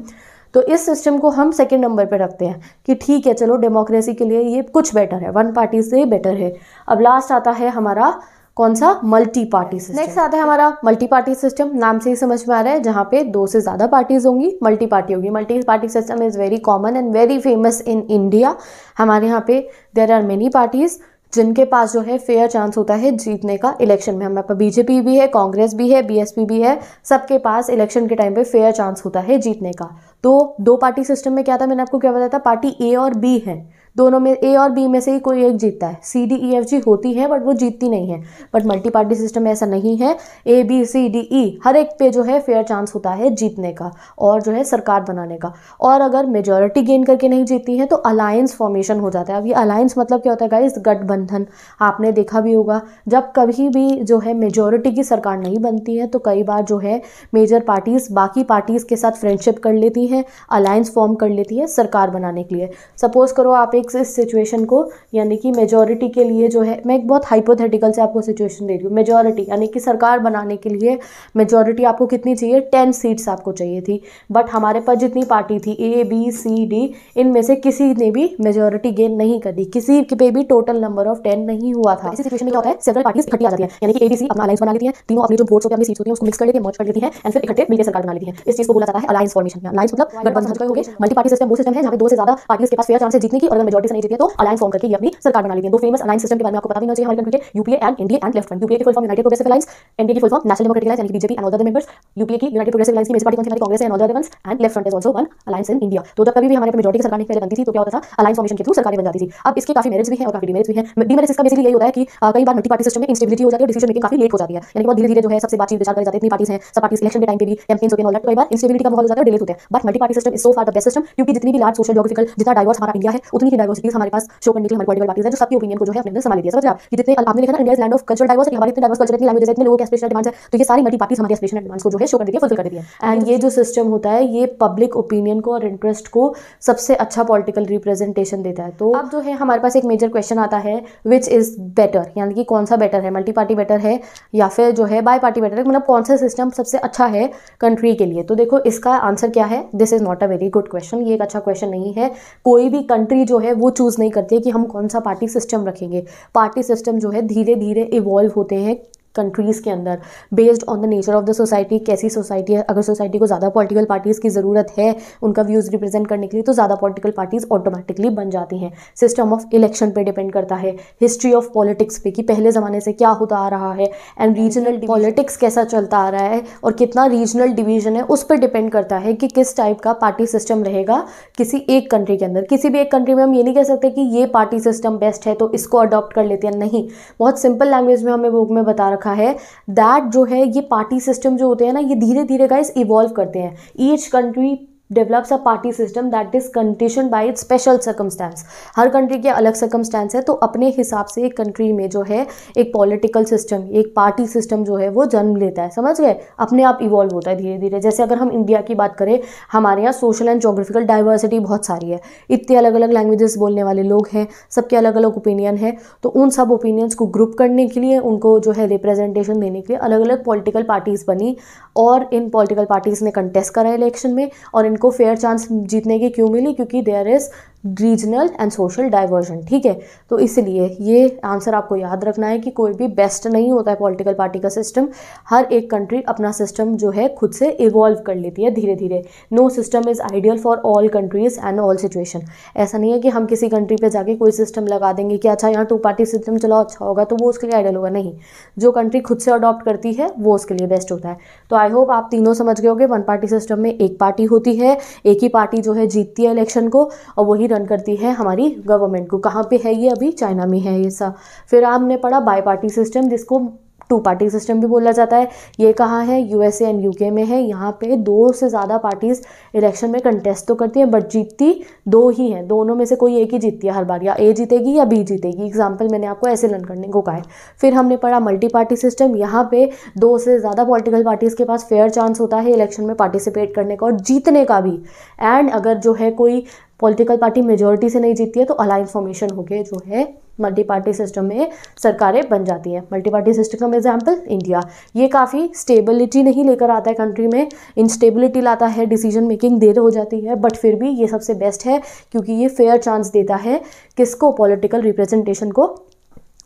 तो इस सिस्टम को हम सेकेंड नंबर पर रखते हैं कि ठीक है चलो डेमोक्रेसी के लिए ये कुछ बेटर है वन पार्टी से बेटर है अब लास्ट आता है हमारा कौन सा मल्टी पार्टी सिस्टम नेक्स्ट आता है हमारा मल्टी पार्टी सिस्टम नाम से ही समझ में आ रहा है जहाँ पे दो से ज़्यादा पार्टीज होंगी मल्टी पार्टी होगी multi party system is very common and very famous in India हमारे यहाँ पे देर आर मेनी पार्टीज़ जिनके पास जो है फेयर चांस होता है जीतने का इलेक्शन में हमारे पास बीजेपी भी है कांग्रेस भी है बीएसपी भी है सबके पास इलेक्शन के टाइम पे फेयर चांस होता है जीतने का तो दो पार्टी सिस्टम में क्या था मैंने आपको क्या बताया था पार्टी ए और बी है दोनों में ए और बी में से ही कोई एक जीतता है C D E F G होती है बट वो जीतती नहीं है बट मल्टी पार्टी सिस्टम में ऐसा नहीं है ए बी सी डी ई हर एक पे जो है फेयर चांस होता है जीतने का और जो है सरकार बनाने का और अगर मेजोरिटी गेन करके नहीं जीतती है तो अलायंस फॉर्मेशन हो जाता है अब ये अलायंस मतलब क्या होता है गाइस गठबंधन आपने देखा भी होगा जब कभी भी जो है मेजोरिटी की सरकार नहीं बनती है तो कई बार जो है मेजर पार्टीज़ बाकी पार्टीज़ के साथ फ्रेंडशिप कर लेती हैं अलायंस फॉर्म कर लेती है सरकार बनाने के लिए सपोज़ करो आप एक इकोनॉमिक्स इस सिचुएशन को यानी कि मेजोरिटी के लिए जो है मैं एक बहुत हाइपोथेटिकल से आपको सिचुएशन दे रही हूँ मेजोरिटी यानी कि सरकार बनाने के लिए मेजोरिटी आपको कितनी चाहिए टेन सीट्स आपको चाहिए थी बट हमारे पास जितनी पार्टी थी ए बी सी डी इनमें से किसी ने भी मेजोरिटी गेन नहीं कर दी किसी पे भी टोटल नंबर ऑफ टेन नहीं हुआ था इसी सिचुएशन में क्या होता है सेवरल पार्टीज इकट्ठी आ जाती है यानी कि ए अपना अलायंस बना लेती है तीनों अपनी जो वोट्स होती है अपनी होती है उसको मिक्स कर लेती है मर्ज कर लेती है एंड फिर इकट्ठे मिलकर सरकार बना लेती है इस चीज को बोला जाता है अलायंस फॉर्मेशन अलायंस मतलब गठबंधन हो गए मल्टी पार्टी सिस्टम वो सिस्टम है जहाँ दो से ज्यादा पार्टीज के पास फेयर चांस जीतने की और मेजोरिटी से नहीं जीती है तो अलायंस फॉर्म करके ये अपनी सरकार बना लेती है दो फेमस अलायंस सिस्टम के बारे में आपको पता भी होना चाहिए हमारे कंट्री के UPA and NDA and left front UPA की full form united progressive alliance NDA की full form national democratic alliance यानी BJP and other members UPA की यूनाइटेड प्रोग्रेसिव अलायंस की मेजर पार्टी कौन सी Congress and other ones and left front is also one alliance in India तो तब कभी भी हमारे मेजॉरिटी मेजोरिटी सरकार नहीं पहले बनती थी तो क्या होता था अलायंस फॉर्मेशन के थ्रू सरकारें बन जाती थी अब इसके काफी मेरिट्स भी हैं और काफी डिमेरिट्स भी हैं डीमेरिट्स इसका बेसिकली यही होता है कि कई बार मल्टी पार्टी सिस्टम में इंस्टेबिलिटी हो जाती है डिसीजन मेकिंग काफी लेट हो जाती है यानी बहुत धीरे धीरे जो है सबसे बातचीत विचार कर जाते हैं इतनी पार्टीज हैं सब पार्टीज इलेक्शन के टाइम पे भी कैंपेन्स होते हैं ऑल कई बार इंस्टेबिलिटी का माहौल हो जाता है डिले होते हैं but multi party system is so far the best system क्योंकि जितनी भी लार्ज सोशल जोग्राफिकल जितना डाइवर्स हमारा इंडिया है उतनी ही डाइवर्सिटीज हमारे पास शो करने के लिए हमारे पॉलिटिकल पार्टीज है जो सबकी ओपिनियन को जो है अपने अंदर संभाल लिया समझ आप कि जितने आपने लिखा India land of culture diversity हमारे इतने डाइवर्स कल्चर इतनी लैंग्वेज इतने लोगों के स्पेशल डिमांड्स है तो ये सारी मल्टी पार्टीज हमारे स्पेशल डिमांड्स को जो है शो कर दिया फुल कर दिया एंड ये जो सिस्टम होता है ये पब्लिक ओपिनियन को और इंटरेस्ट को सबसे अच्छा पॉलिटिकल रिप्रेजेंटेशन देता है तो अब जो है हमारे पास एक मेजर क्वेश्चन आता है विच इज़ बेटर यानी कि कौन सा बेटर है मल्टी पार्टी बेटर है या फिर जो है बाई पार्टी बेटर है मतलब कौन सा सिस्टम सबसे अच्छा है कंट्री के लिए तो देखो इसका आंसर क्या है this is not a very good question ये एक अच्छा क्वेश्चन नहीं है कोई भी कंट्री जो है है वो चूज़ नहीं करती है कि हम कौन सा पार्टी सिस्टम रखेंगे पार्टी सिस्टम जो है धीरे धीरे इवॉल्व होते हैं कंट्रीज़ के अंदर based on the nature of the society कैसी सोसाइटी है अगर सोसाइटी को ज़्यादा पॉलिटिकल पार्टीज़ की ज़रूरत है उनका व्यूज़ रिप्रेजेंट करने के लिए तो ज़्यादा पॉलिटिकल पार्टीज़ ऑटोमेटिकली बन जाती हैं सिस्टम ऑफ इलेक्शन पे डिपेंड करता है हिस्ट्री ऑफ पॉलिटिक्स पे कि पहले ज़माने से क्या होता आ रहा है एंड रीजनल पॉलिटिक्स कैसा चलता आ रहा है और कितना रीजनल डिवीजन है उस पर डिपेंड करता है कि किस टाइप का पार्टी सिस्टम रहेगा किसी एक कंट्री के अंदर किसी भी एक कंट्री में हम ये नहीं कह सकते कि ये पार्टी सिस्टम बेस्ट है तो इसको अडॉप्ट कर लेते हैं नहीं बहुत सिंपल लैंग्वेज में हमें बुक में बता रखा रखा है दैट जो है ये पार्टी सिस्टम जो होते हैं ना ये धीरे धीरे गाइस इवॉल्व करते हैं each country develops a party system that is condition by it special circumstance हर कंट्री के अलग सर्कमस्टांस है तो अपने हिसाब से एक कंट्री में जो है एक पॉलिटिकल सिस्टम एक पार्टी सिस्टम जो है वो जन्म लेता है समझ गए अपने आप इवॉल्व होता है धीरे धीरे जैसे अगर हम इंडिया की बात करें हमारे यहाँ सोशल एंड जोग्राफिकल डाइवर्सिटी बहुत सारी है इतने अलग अलग लैंग्वेजेस बोलने वाले लोग हैं सबके अलग अलग ओपिनियन है तो उन सब ओपिनियंस को ग्रुप करने के लिए उनको जो है रिप्रेजेंटेशन देने के लिए अलग अलग पॉलिटिकल पार्टीज़ बनी और इन पॉलिटिकल पार्टीज़ ने कंटेस्ट करा इलेक्शन में और को फेयर चांस जीतने की क्यों मिली क्योंकि there is regional and social diversion ठीक है तो इसलिए ये आंसर आपको याद रखना है कि कोई भी बेस्ट नहीं होता है पॉलिटिकल पार्टी का सिस्टम हर एक कंट्री अपना सिस्टम जो है खुद से इवॉल्व कर लेती है धीरे धीरे no system is ideal for all countries and all situation ऐसा नहीं है कि हम किसी कंट्री पर जाके कोई सिस्टम लगा देंगे कि अच्छा यहाँ टू पार्टी सिस्टम चलाओ अच्छा होगा तो वो उसके लिए आइडियल होगा नहीं जो कंट्री खुद से अडॉप्ट करती है वो उसके लिए बेस्ट होता है तो आई होप आप तीनों समझ गए होंगे वन पार्टी सिस्टम में एक पार्टी होती है एक ही पार्टी जो है जीतती है इलेक्शन को और वही रन करती है हमारी गवर्नमेंट को कहाँ पे है ये अभी चाइना में है ये सब फिर आपने पढ़ा बाई पार्टी सिस्टम जिसको टू पार्टी सिस्टम भी बोला जाता है ये कहाँ है यूएसए एंड यूके में है यहाँ पे दो से ज़्यादा पार्टीज़ इलेक्शन में कंटेस्ट तो करती हैं बट जीतती दो ही हैं दोनों में से कोई एक ही जीतती है हर बार या ए जीतेगी या बी जीतेगी एग्जाम्पल मैंने आपको ऐसे लर्न करने को कहा है फिर हमने पढ़ा मल्टी पार्टी सिस्टम यहाँ पे दो से ज़्यादा पॉलिटिकल पार्टीज़ के पास फेयर चांस होता है इलेक्शन में पार्टिसिपेट करने का और जीतने का भी एंड अगर जो है कोई पॉलिटिकल पार्टी मेजोरिटी से नहीं जीतती है तो अलायंस फॉर्मेशन होके जो है मल्टी पार्टी सिस्टम में सरकारें बन जाती हैं मल्टी पार्टी सिस्टम का एग्जाम्पल इंडिया ये काफ़ी स्टेबिलिटी नहीं लेकर आता है कंट्री में इनस्टेबिलिटी लाता है डिसीजन मेकिंग देर हो जाती है बट फिर भी ये सबसे बेस्ट है क्योंकि ये फेयर चांस देता है किसको पॉलिटिकल रिप्रेजेंटेशन को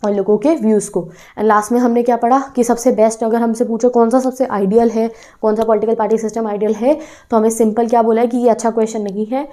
और लोगों के व्यूज़ को एंड लास्ट में हमने क्या पढ़ा कि सबसे बेस्ट अगर हमसे पूछो कौन सा सबसे आइडियल है कौन सा पॉलिटिकल पार्टी सिस्टम आइडियल है तो हमें सिंपल क्या बोला है कि ये अच्छा क्वेश्चन नहीं है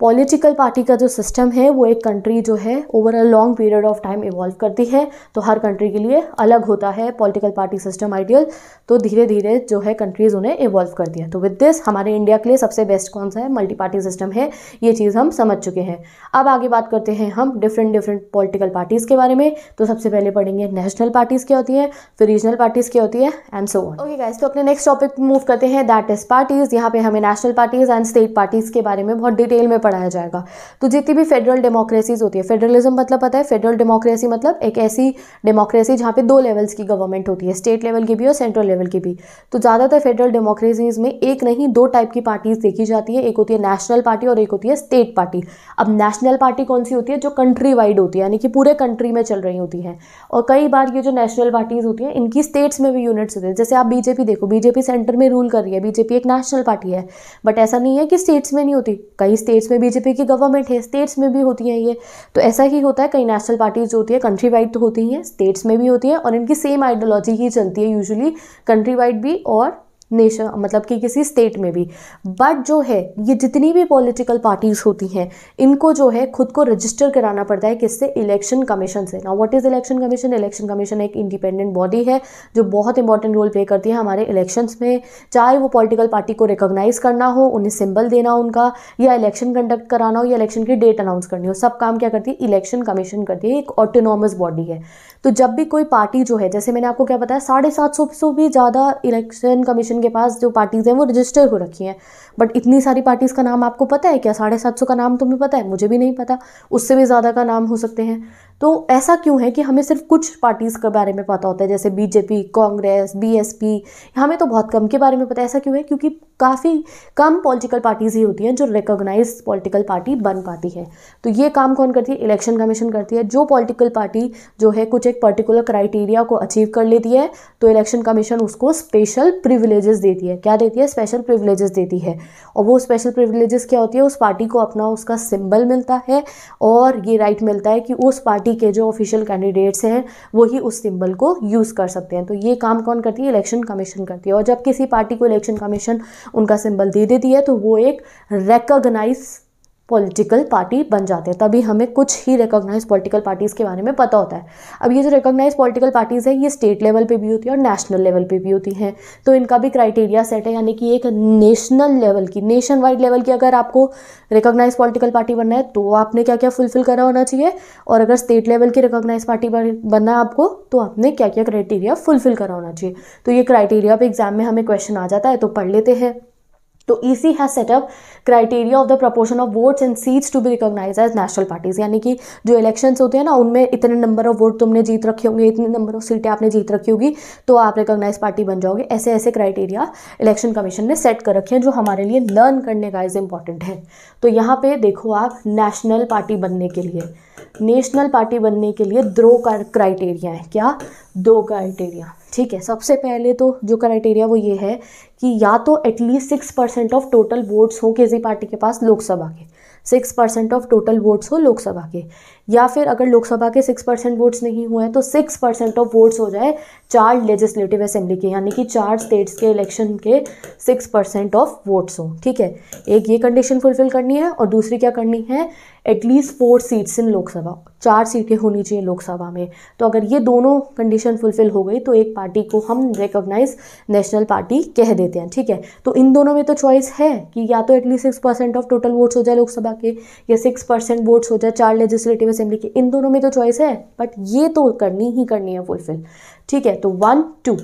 पॉलिटिकल पार्टी का जो सिस्टम है वो एक कंट्री जो है over a long period of time evolve करती है तो हर कंट्री के लिए अलग होता है पॉलिटिकल पार्टी सिस्टम आइडियल तो धीरे धीरे जो है कंट्रीज़ उन्हें इवॉल्व करती दिया तो विद दिस हमारे इंडिया के लिए सबसे बेस्ट कौन सा है मल्टी पार्टी सिस्टम है ये चीज़ हम समझ चुके हैं अब आगे बात करते हैं हम डिफरेंट डिफरेंट पॉलिटिकल पार्टीज़ के बारे में तो सबसे पहले पढ़ेंगे नेशनल पार्टीज़ क्या होती हैं फिर रीजनल पार्टीज़ क्या होती है and so on okay guys तो अपने नेक्स्ट टॉपिक मूव करते हैं दैट इज़ पार्टीज़ यहाँ पे हमें national parties and state parties के बारे में बहुत डिटेल में पढ़ाया जाएगा तो जितनी भी फेडरल डेमोक्रेसीज होती है फेडरलिज्म मतलब पता है फेडरल डेमोक्रेसी मतलब एक ऐसी डेमोक्रेसी जहाँ पे दो लेवल्स की गवर्नमेंट होती है स्टेट लेवल की भी और सेंट्रल लेवल की भी तो ज़्यादातर फेडरल डेमोक्रेसीज में एक नहीं दो टाइप की पार्टीज देखी जाती है एक होती है नेशनल पार्टी और एक होती है स्टेट पार्टी अब नेशनल पार्टी कौन सी होती है जो कंट्री वाइड होती है यानी कि पूरे कंट्री में चल रही होती है और कई बार ये जो नेशनल पार्टीज होती हैं इनकी स्टेट्स में भी यूनिट्स होते हैं जैसे आप बीजेपी देखो बीजेपी सेंटर में रूल कर रही है बीजेपी एक नेशनल पार्टी है बट ऐसा नहीं है कि स्टेट्स में नहीं होती कई स्टेट्स में बीजेपी की गवर्नमेंट है स्टेट्स में भी होती है ये तो ऐसा ही होता है कई नेशनल पार्टीज जो होती है कंट्री वाइड तो होती ही हैं स्टेट्स में भी होती है और इनकी सेम आइडियोलॉजी ही चलती है यूजुअली कंट्री वाइड भी और नेशन मतलब कि किसी स्टेट में भी बट जो है ये जितनी भी पॉलिटिकल पार्टीज़ होती हैं इनको जो है खुद को रजिस्टर कराना पड़ता है किससे इलेक्शन कमीशन से ना what is election commission election commission एक इंडिपेंडेंट बॉडी है जो बहुत इंपॉर्टेंट रोल प्ले करती है हमारे इलेक्शंस में चाहे वो पॉलिटिकल पार्टी को रिकोगनाइज़ करना हो उन्हें सिंबल देना उनका या इलेक्शन कंडक्ट कराना हो या इलेक्शन की डेट अनाउंस करनी हो सब काम क्या करती है इलेक्शन कमीशन करती है एक ऑटोनॉमस बॉडी है तो जब भी कोई पार्टी जो है जैसे मैंने आपको क्या बताया साढ़े सात सौ से भी ज़्यादा इलेक्शन कमीशन के पास जो पार्टीज़ हैं वो रजिस्टर हो रखी हैं बट इतनी सारी पार्टीज़ का नाम आपको पता है क्या साढ़े सात सौ का नाम तुम्हें पता है मुझे भी नहीं पता उससे भी ज़्यादा का नाम हो सकते हैं तो ऐसा क्यों है कि हमें सिर्फ कुछ पार्टीज़ के बारे में पता होता है जैसे बीजेपी कांग्रेस बीएसपी हमें तो बहुत कम के बारे में पता है ऐसा क्यों है क्योंकि काफ़ी कम पॉलिटिकल पार्टीज़ ही होती हैं जो रिकोगनाइज पॉलिटिकल पार्टी बन पाती है तो ये काम कौन करती है इलेक्शन कमीशन करती है जो पॉलिटिकल पार्टी जो है कुछ एक पर्टिकुलर क्राइटेरिया को अचीव कर लेती है तो इलेक्शन कमीशन उसको स्पेशल प्रिविलेजेस देती है क्या देती है स्पेशल प्रिविलेजेस देती है और वो स्पेशल प्रिविलेजेस क्या होती है उस पार्टी को अपना उसका सिंबल मिलता है और ये राइट मिलता है कि उस पार्टी के जो ऑफिशियल कैंडिडेट्स हैं वही उस सिंबल को यूज़ कर सकते हैं तो ये काम कौन करती है इलेक्शन कमीशन करती है और जब किसी पार्टी को इलेक्शन कमीशन उनका सिंबल दे देती है तो वो एक रेकग्नाइज पॉलिटिकल पार्टी बन जाते हैं तभी हमें कुछ ही रिकॉग्नाइज पॉलिटिकल पार्टीज़ के बारे में पता होता है अब ये जो रिकॉग्नाइज पॉलिटिकल पार्टीज़ हैं ये स्टेट लेवल पे भी होती है और नेशनल लेवल पे भी होती हैं तो इनका भी क्राइटेरिया सेट है यानी कि एक नेशनल लेवल की नेशन वाइड लेवल की अगर आपको रिकॉग्नाइज पॉलिटिकल पार्टी बनना है तो आपने क्या क्या फुलफिल करा होना चाहिए और अगर स्टेट लेवल की रिकॉग्नाइज पार्टी बनना है आपको तो आपने क्या क्या क्राइटेरिया फुलफिल करा होना चाहिए तो ये क्राइटेरिया पर एग्जाम में हमें क्वेश्चन आ जाता है तो पढ़ लेते हैं तो EC has set up criteria of the proportion of votes and seats to be recognise as national parties यानी कि जो इलेक्शंस होते हैं ना उनमें इतने नंबर ऑफ वोट तुमने जीत रखे होंगे इतने नंबर ऑफ सीटें आपने जीत रखी होगी तो आप रिकॉग्नाइज पार्टी बन जाओगे ऐसे ऐसे क्राइटेरिया इलेक्शन कमीशन ने सेट कर रखे हैं जो हमारे लिए लर्न करने का इज इम्पॉर्टेंट है तो यहाँ पर देखो आप नेशनल पार्टी बनने के लिए नेशनल पार्टी बनने के लिए द्रो क्राइटेरिया है क्या दो क्राइटेरिया ठीक है सबसे पहले तो जो क्राइटेरिया वो ये है कि या तो at least six percent of total votes हों किसी पार्टी के पास लोकसभा के six percent of total votes हो लोकसभा के या फिर अगर लोकसभा के सिक्स परसेंट वोट्स नहीं हुए हैं तो सिक्स परसेंट ऑफ वोट्स हो जाए चार लेजिस्लेटिव असेंबली के यानी कि चार स्टेट्स के इलेक्शन के सिक्स परसेंट ऑफ वोट्स हों ठीक है एक ये कंडीशन फुलफिल करनी है और दूसरी क्या करनी है at least four seats in Lok Sabha चार सीटें होनी चाहिए लोकसभा में तो अगर ये दोनों कंडीशन फुलफिल हो गई तो एक पार्टी को हम रिकोगनाइज नेशनल पार्टी कह देते हैं ठीक है तो इन दोनों में तो चॉइस है कि या तो at least six percent of total votes हो जाए लोकसभा के या सिक्स परसेंट वोट्स हो जाए चार लेजिस्लेटिव असेंबली के इन दोनों में तो चॉइस है बट ये तो करनी ही करनी है फुलफिल ठीक है तो वन टू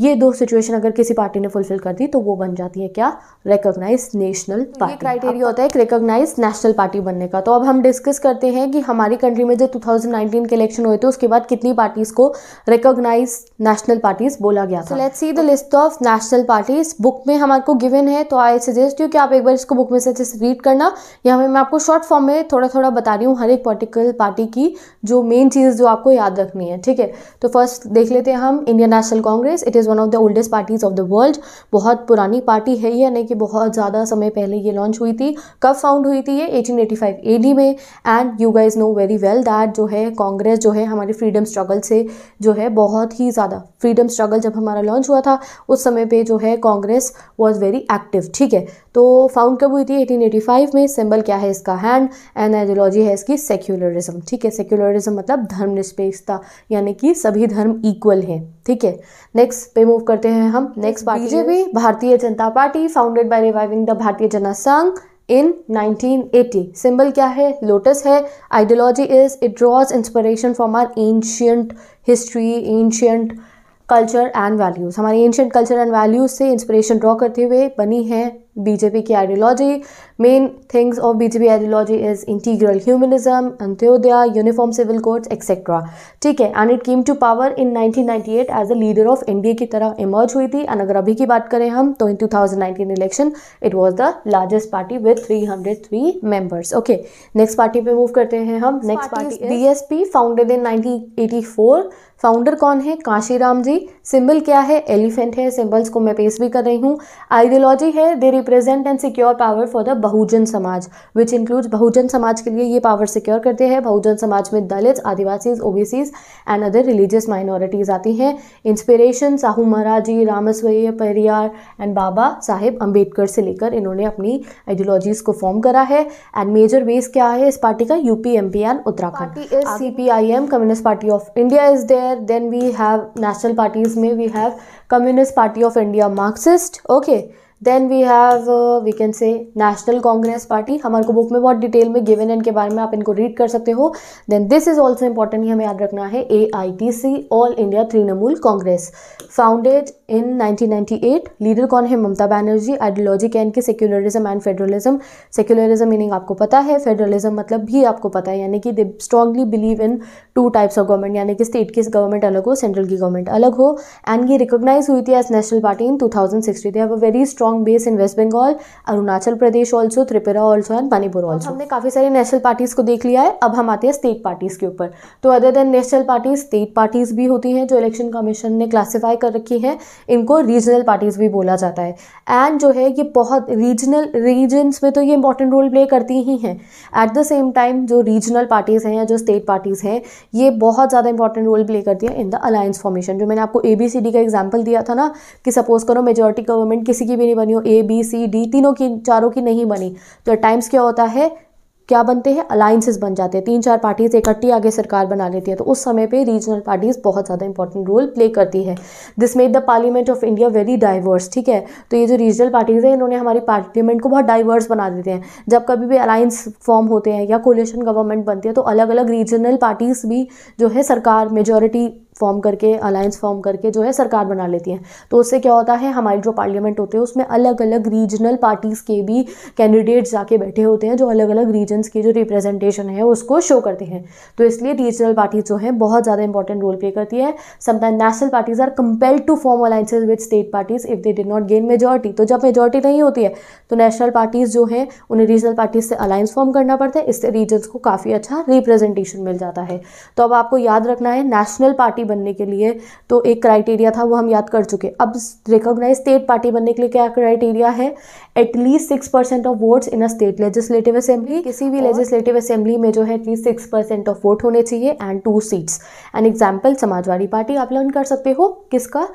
ये दो सिचुएशन अगर किसी पार्टी ने फुलफिल कर दी तो वो बन जाती है क्या रिकोगनाइज नेशनल पार्टी क्राइटेरिया होता है एक रिकोगनाइज नेशनल पार्टी बनने का तो अब हम डिस्कस करते हैं कि हमारी कंट्री में जो 2019 के इलेक्शन हुए थे उसके बाद कितनी पार्टीज को रिकोगनाइज नेशनल पार्टीज बोला गया था let's see the list of national parties book में हमारे को गिवन है तो आई सजेस्ट यू कि आप एक बार इसको बुक में से अच्छे से रीड करना या मैं आपको शॉर्ट फॉर्म में थोड़ा थोड़ा बता रही हूँ हर एक पोलिटिकल पार्टी की जो मेन चीज़ जो आपको याद रखनी है ठीक है तो फर्स्ट देख लेते हैं हम Indian National Congress it is is one of the oldest parties of the world बहुत पुरानी पार्टी है ये यानी कि बहुत ज़्यादा समय पहले ये लॉन्च हुई थी कब फाउंड हुई थी ये 1885 एडी में and you guys know very well that जो है कांग्रेस जो है हमारे फ्रीडम स्ट्रगल से जो है बहुत ही ज़्यादा फ्रीडम स्ट्रगल जब हमारा लॉन्च हुआ था उस समय पर जो है कांग्रेस वॉज वेरी एक्टिव ठीक है तो फाउंड कब हुई थी 1885 में सिंबल क्या है इसका हैंड एंड आइडियोलॉजी है इसकी सेक्युलरिज्म ठीक है सेक्युलरिज्म मतलब धर्म निरपेक्षता यानी कि सभी धर्म इक्वल हैं ठीक है नेक्स्ट पे मूव करते हैं हम next party BJP Bharatiya Janata Party founded by reviving the Bharatiya Janata संघ इन 1980 सिंबल क्या है लोटस है ideology is it draws inspiration from our ancient history ancient culture and values हमारी एंशियंट कल्चर एंड वैल्यूज़ से इंस्पिरेशन ड्रॉ करते हुए बनी है BJP की ideology. Main things of BJP ideology is integral humanism, Antyodaya, uniform civil codes, etc. ठीक है and it came to power in 1998 as a leader of NDA की तरह emerge हुई थी and अगर अभी की बात करें हम तो in 2019 election it was the largest party with 303 members. Okay, next party पे move करते हैं हम next party is BSP founded in 1984. Founder कौन है काशीराम जी सिंबल क्या है एलिफेंट है सिंबल्स को मैं पेश भी कर रही हूँ आइडियोलॉजी है they represent and secure power for the Bahujan Samaj which includes बहुजन समाज के लिए ये पावर सिक्योर करते हैं बहुजन समाज में Dalit Adivasis OBCs and other religious minorities आती हैं इंस्पिरेशन साहू महाराज जी रामस्वैय परियार एंड बाबा साहेब अम्बेडकर से लेकर इन्होंने अपनी आइडियोलॉजीज़ को फॉर्म करा है एंड मेजर बेस क्या है इस पार्टी का P M and Uttarakhand C P I M Communist Party of India is there then we have national parties में we have Communist Party of India Marxist okay then we have we can say National Congress Party हमारे को book में बहुत detail में given इनके बारे में आप इनको रीड कर सकते हो then this is also important हमें याद रखना है A I T C All India Trinamool Congress founded in nineteen eight leader कौन है ममता बैनर्जी आइडियोलॉजी कैन की secularism and federalism secularism meaning आपको पता है फेडरलिज्म मतलब भी आपको पता है यानी कि they strongly believe in two types of government यानी कि स्टेट की गवर्नमेंट अलग हो सेंट्रल की गवर्नमेंट अलग हो एंड ये रिकोगनाइज हुई थी as national party in two thousand sixty they have a very straw strong base in West Bengal Arunachal Pradesh also Tripura also and Manipur also हमने काफ़ी सारी नेशनल पार्टीज़ को देख लिया है अब हम आते हैं स्टेट पार्टीज़ के ऊपर तो other than national parties state parties भी होती हैं जो इलेक्शन कमीशन ने क्लासीफाई कर रखी है इनको रीजनल पार्टीज़ भी बोला जाता है एंड जो है ये बहुत रीजनल रीजन्स में तो ये इंपॉर्टेंट रोल प्ले करती ही हैं एट द सेम टाइम जो रीजनल पार्टीज़ हैं या जो स्टेट पार्टीज़ हैं ये बहुत ज़्यादा इंपॉर्टेंट रोल प्ले करती है इन द अलायंस फॉर्मेशन जो मैंने आपको ए बी सी डी का एग्जाम्पल दिया था ना कि सपोज़ करो मेजोरिटी गवर्नमेंट किसी की भी नहीं बनी हो ए बी सी डी तीनों की चारों की नहीं बनी तो एट टाइम्स क्या होता है क्या बनते हैं अलाइंसेस बन जाते हैं तीन चार पार्टीज इकट्ठी आगे सरकार बना लेती है तो उस समय पे रीजनल पार्टीज बहुत ज़्यादा इंपॉर्टेंट रोल प्ले करती है this made the Parliament of India very diverse ठीक है तो ये जो रीजनल पार्टीज़ हैं इन्होंने हमारी पार्लियामेंट को बहुत डाइवर्स बना देते हैं जब कभी भी अलायंस फॉर्म होते हैं या कोलेशन गवर्नमेंट बनती है तो अलग अलग रीजनल पार्टीज़ भी जो है सरकार मेजोरिटी फॉर्म करके अलायंस फॉर्म करके जो है सरकार बना लेती हैं तो उससे क्या होता है हमारी जो पार्लियामेंट होते हैं उसमें अलग अलग रीजनल पार्टीज़ के भी कैंडिडेट्स जाके बैठे होते हैं जो अलग अलग रीजन्स की जो रिप्रेजेंटेशन है उसको शो करते हैं तो इसलिए रीजनल पार्टीज़ जो है बहुत ज़्यादा इंपॉर्टेंट रोल प्ले करती है sometime national parties are compelled to form alliances with state parties if they did not gain majority तो जब मेजोरिटी नहीं होती है तो नेशनल पार्टीज़ जो है उन्हें रीजनल पार्टीज़ से अलायंस फॉर्म करना पड़ता है इससे रीजन्स को काफ़ी अच्छा रिप्रेजेंटेशन मिल जाता है तो अब आपको याद रखना है नेशनल पार्टी पार्टी बनने के लिए तो एक क्राइटेरिया था वो हम याद कर चुके अब रिकोगनाइज स्टेट पार्टी बनने के लिए क्या क्राइटेरिया है at least six percent of votes in a state legislative assembly किसी भी लेजिस्लेटिव असेंबली में जो है at least six percent of vote होने चाहिए and two seats an example Samajwadi Party आप लर्न कर सकते हो किसका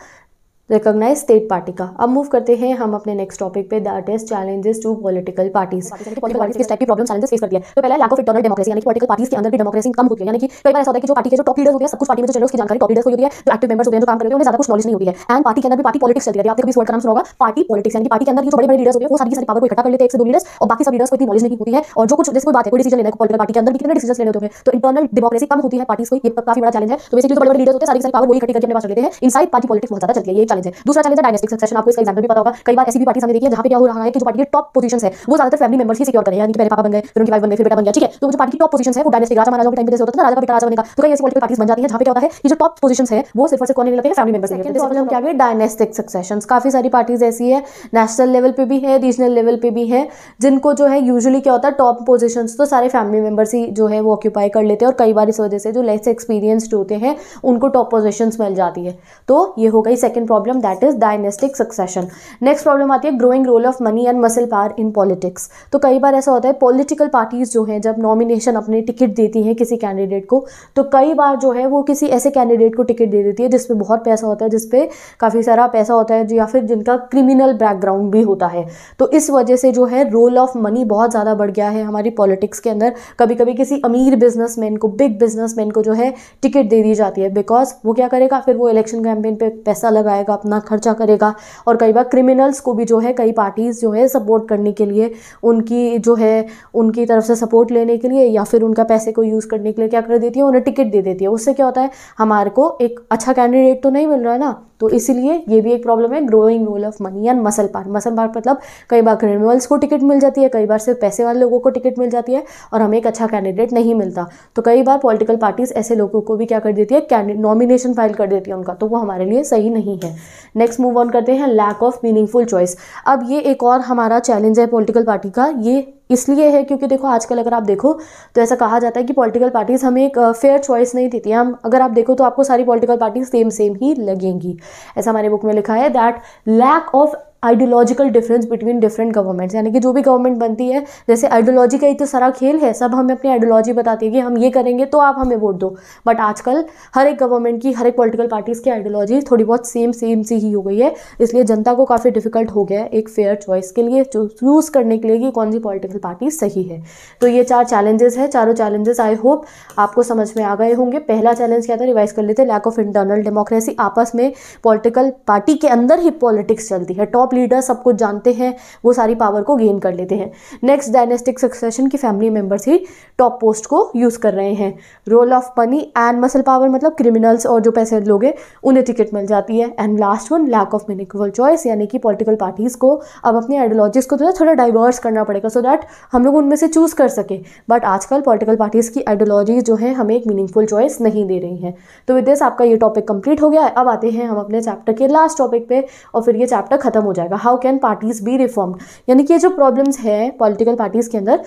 रिकोगनाइज स्टेट पार्टी का अब मूव करते हैं हम अपने नेक्स्ट टॉपिक पे that is challenges to political parties किस टाइप की प्रॉब्लम चैलेंजेस फेस करती है तो पहला लैक ऑफ इंटरनल डेमोक्रेसी यानी पॉलिटिकल पार्टीज के अंदर भी डेमोक्रेसी कम होती है यानी कि कई बार ऐसा होता है कि जो पार्टी के जो टॉप लीडर्स होते हैं सब कुछ पार्टी में जो तो चलो उसकी जानकारी टॉप लीडर्स को होती है जो एक्टिव मेंबर्स होते हैं जो काम करते हैं उन्हें ज्यादा कुछ नॉलेज नहीं होती है एंड पार्टी के अंदर भी पार्टी पॉलिटिक्स चलती है आपने कभी वर्ड नाम सुना होगा पार्टी पॉलिटिक्स यानी पार्टी के अंदर जो बड़े बड़े लीडर्स होते हैं वो सारी सारी पावर को इकट्ठा कर लेते हैं एक से दो लीडर्स और बाकी सब लीडर्स को इतनी नॉलेज नहीं होती है और जो कुछ जैसे कोई बात है कोई डिसीजन लेना पॉलिटिकल पार्टी के अंदर कितने डिसीजन होते हैं तो इंटरनल डेमोक्रेसी कम होती है पार्टी को ये काफी बड़ा चैलेंज है तो जो बड़े बड़े होते हैं सारी सारी पावर करके पास लेते हैं पार्टी पॉलिटिक्स बहुत ज्यादा चलती है ये चैलेंज है दूसरा चैलेंज है डायनेस्टिक सक्सेशन आपको इसका एग्जाम्पल भी पता होगा कई बार ऐसी भी पार्टी हमने देखी है जहाँ पे क्या हो रहा है कि जो पार्टी के टॉप पोजीशन है वो ज्यादातर फैमिली मेंबर्स ही सिक्योर करें यानी कि पहले पापा बन गए फिर उनके भाई बन गए फिर बेटा बन गया ठीक है तो जो पार्टी की टॉप पोजीशन है वो डायनेस्टिक राजा महाराजा के टाइम पे जैसे होता था राजा का बेटा राजा बनेगा तो कई ऐसी पॉलिटिकल पार्टीज बन जाती है जहाँ पे क्या होता है कि जो टॉप पोजीशन है वो सिर्फ और सिर्फ कौन नहीं लेते हैं फैमिली मेंबर्स क्या है डायनेस्टिक सक्सेशन काफी सारी पार्टीज ऐसी है नेशनल लेवल पे भी है रीजनल लेवल पे भी है जिनको जो है यूजुअली क्या होता है टॉप पोजिशन तो सारे फैमिली मेंबर्स ही जो है वो ऑक्यूपाई कर लेते हैं और कई बार इस वजह से जो लेस एक्सपीरियंस्ड होते हैं उनको टॉप पोजिशन मिल जाती है तो ये हो गई second problem problem that is dynastic succession next problem आती है growing role of money and muscle power in politics तो कई बार ऐसा होता है पॉलिटिकल पार्टीज जो हैं जब नॉमिनेशन अपने टिकट देती हैं किसी कैंडिडेट को तो कई बार जो है वो किसी ऐसे कैंडिडेट को टिकट दे देती है जिसपे बहुत पैसा होता है जिसपे काफ़ी सारा पैसा होता है या फिर जिनका क्रिमिनल बैकग्राउंड भी होता है तो इस वजह से जो है रोल ऑफ मनी बहुत ज़्यादा बढ़ गया है हमारी पॉलिटिक्स के अंदर कभी कभी किसी अमीर बिजनेसमैन को बिग बिजनेसमैन को जो है टिकट दे दी जाती है बिकॉज वो क्या करेगा फिर वो इलेक्शन कैंपेन पे पैसा लगाएगा जाएगा अपना खर्चा करेगा और कई बार क्रिमिनल्स को भी जो है कई पार्टीज़ जो है सपोर्ट करने के लिए उनकी जो है उनकी तरफ से सपोर्ट लेने के लिए या फिर उनका पैसे को यूज़ करने के लिए क्या कर देती है उन्हें टिकट दे देती है उससे क्या होता है हमारे को एक अच्छा कैंडिडेट तो नहीं मिल रहा है ना तो इसीलिए ये भी एक प्रॉब्लम है growing role of money and muscle power muscle power मतलब कई बार क्रिमिनल्स को टिकट मिल जाती है कई बार सिर्फ पैसे वाले लोगों को टिकट मिल जाती है और हमें एक अच्छा कैंडिडेट नहीं मिलता तो कई बार पॉलिटिकल पार्टीज ऐसे लोगों को भी क्या कर देती है नॉमिनेशन फाइल कर देती है उनका तो वो हमारे लिए सही नहीं है नेक्स्ट मूव ऑन करते हैं लैक ऑफ मीनिंगफुल चॉइस अब ये एक और हमारा चैलेंज है पोलिटिकल पार्टी का ये इसलिए है क्योंकि देखो आजकल अगर आप देखो तो ऐसा कहा जाता है कि पॉलिटिकल पार्टीज़ हमें एक फेयर चॉइस नहीं देती हम अगर आप देखो तो आपको सारी पॉलिटिकल पार्टीज सेम सेम ही लगेंगी ऐसा हमारे बुक में लिखा है that lack of ideological difference between different governments यानी कि जो भी गवर्नमेंट बनती है जैसे आइडियोलॉजी का ही तो सारा खेल है सब हमें अपनी आइडियोलॉजी बताती है कि हम ये करेंगे तो आप हमें वोट दो बट आजकल हर एक गवर्नमेंट की हर एक पॉलिटिकल पार्टीज़ की आइडियोलॉजी थोड़ी बहुत सेम सेम सी ही हो गई है इसलिए जनता को काफ़ी डिफिकल्ट हो गया है एक फेयर चॉइस के लिए चूज़ करने के लिए कि कौन सी पॉलिटिकल पार्टी सही है तो ये चार चैलेंजेस है चारों चैलेंजेस आई होप आपको समझ में आ गए होंगे पहला चैलेंज क्या था रिवाइज कर लेते लैक ऑफ इंटरनल डेमोक्रेसी आपस में पॉलिटिकल पार्टी के अंदर ही पॉलिटिक्स चलती है टॉप टॉप लीडर सब कुछ जानते हैं वो सारी पावर को गेन कर लेते हैं नेक्स्ट डायनेस्टिक सक्सेशन की फैमिली मेम्बर्स ही टॉप पोस्ट को यूज़ कर रहे हैं role of money and muscle power मतलब क्रिमिनल्स और जो पैसे लोग हैं उन्हें टिकट मिल जाती है and last one lack of meaningful choice यानी कि पॉलिटिकल पार्टीज़ को अब अपने आइडियोलॉजीज़ को थोड़ा थोड़ा डाइवर्स करना पड़ेगा सो दैट हम लोग उनमें से चूज़ कर सके बट आजकल पॉलिटिकल पार्टीज़ की आइडियोलॉजी जो है हमें एक मीनिंगफुल चॉइस नहीं दे रही हैं तो विद दिस आपका ये टॉपिक कंप्लीट हो गया अब आते हैं हम अपने चैप्टर के लास्ट टॉपिक पे और फिर ये चैप्टर खत्म हो जाए जाएगा how can parties be reform यानी कि ये जो प्रॉब्लम्स हैं पॉलिटिकल पार्टीज़ के अंदर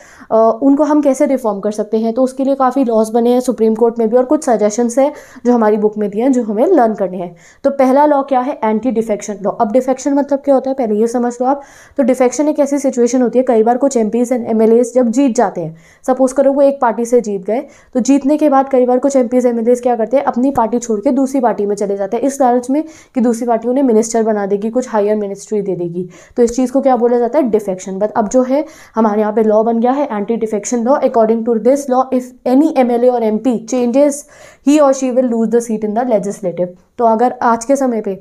उनको हम कैसे रिफॉर्म कर सकते हैं तो उसके लिए काफ़ी लॉज बने हैं सुप्रीम कोर्ट में भी और कुछ सजेशंस हैं जो हमारी बुक में दिए हैं जो हमें लर्न करने हैं तो पहला लॉ क्या है एंटी डिफेक्शन लॉ अब डिफेक्शन मतलब क्या होता है पहले ये समझ लो आप तो डिफेक्शन एक ऐसी सिचुएशन होती है कई बार कुछ एम एंड एम जब जीत जाते हैं सपोज करो वो एक पार्टी से जीत गए तो जीतने के बाद कई बार कुछ एम एम क्या करते हैं अपनी पार्टी छोड़ के दूसरी पार्टी में चले जाते हैं इस लालच में कि दूसरी पार्टी उन्हें मिनिस्टर बना देगी कुछ हायर मिनिस्ट्री भी दे देगी तो इस चीज़ को क्या बोला जाता है डिफेक्शन बट अब जो है हमारे यहाँ पे लॉ बन गया है anti defection law according to this law if any M or M changes he or she will lose the seat in the legislative तो अगर आज के समय पर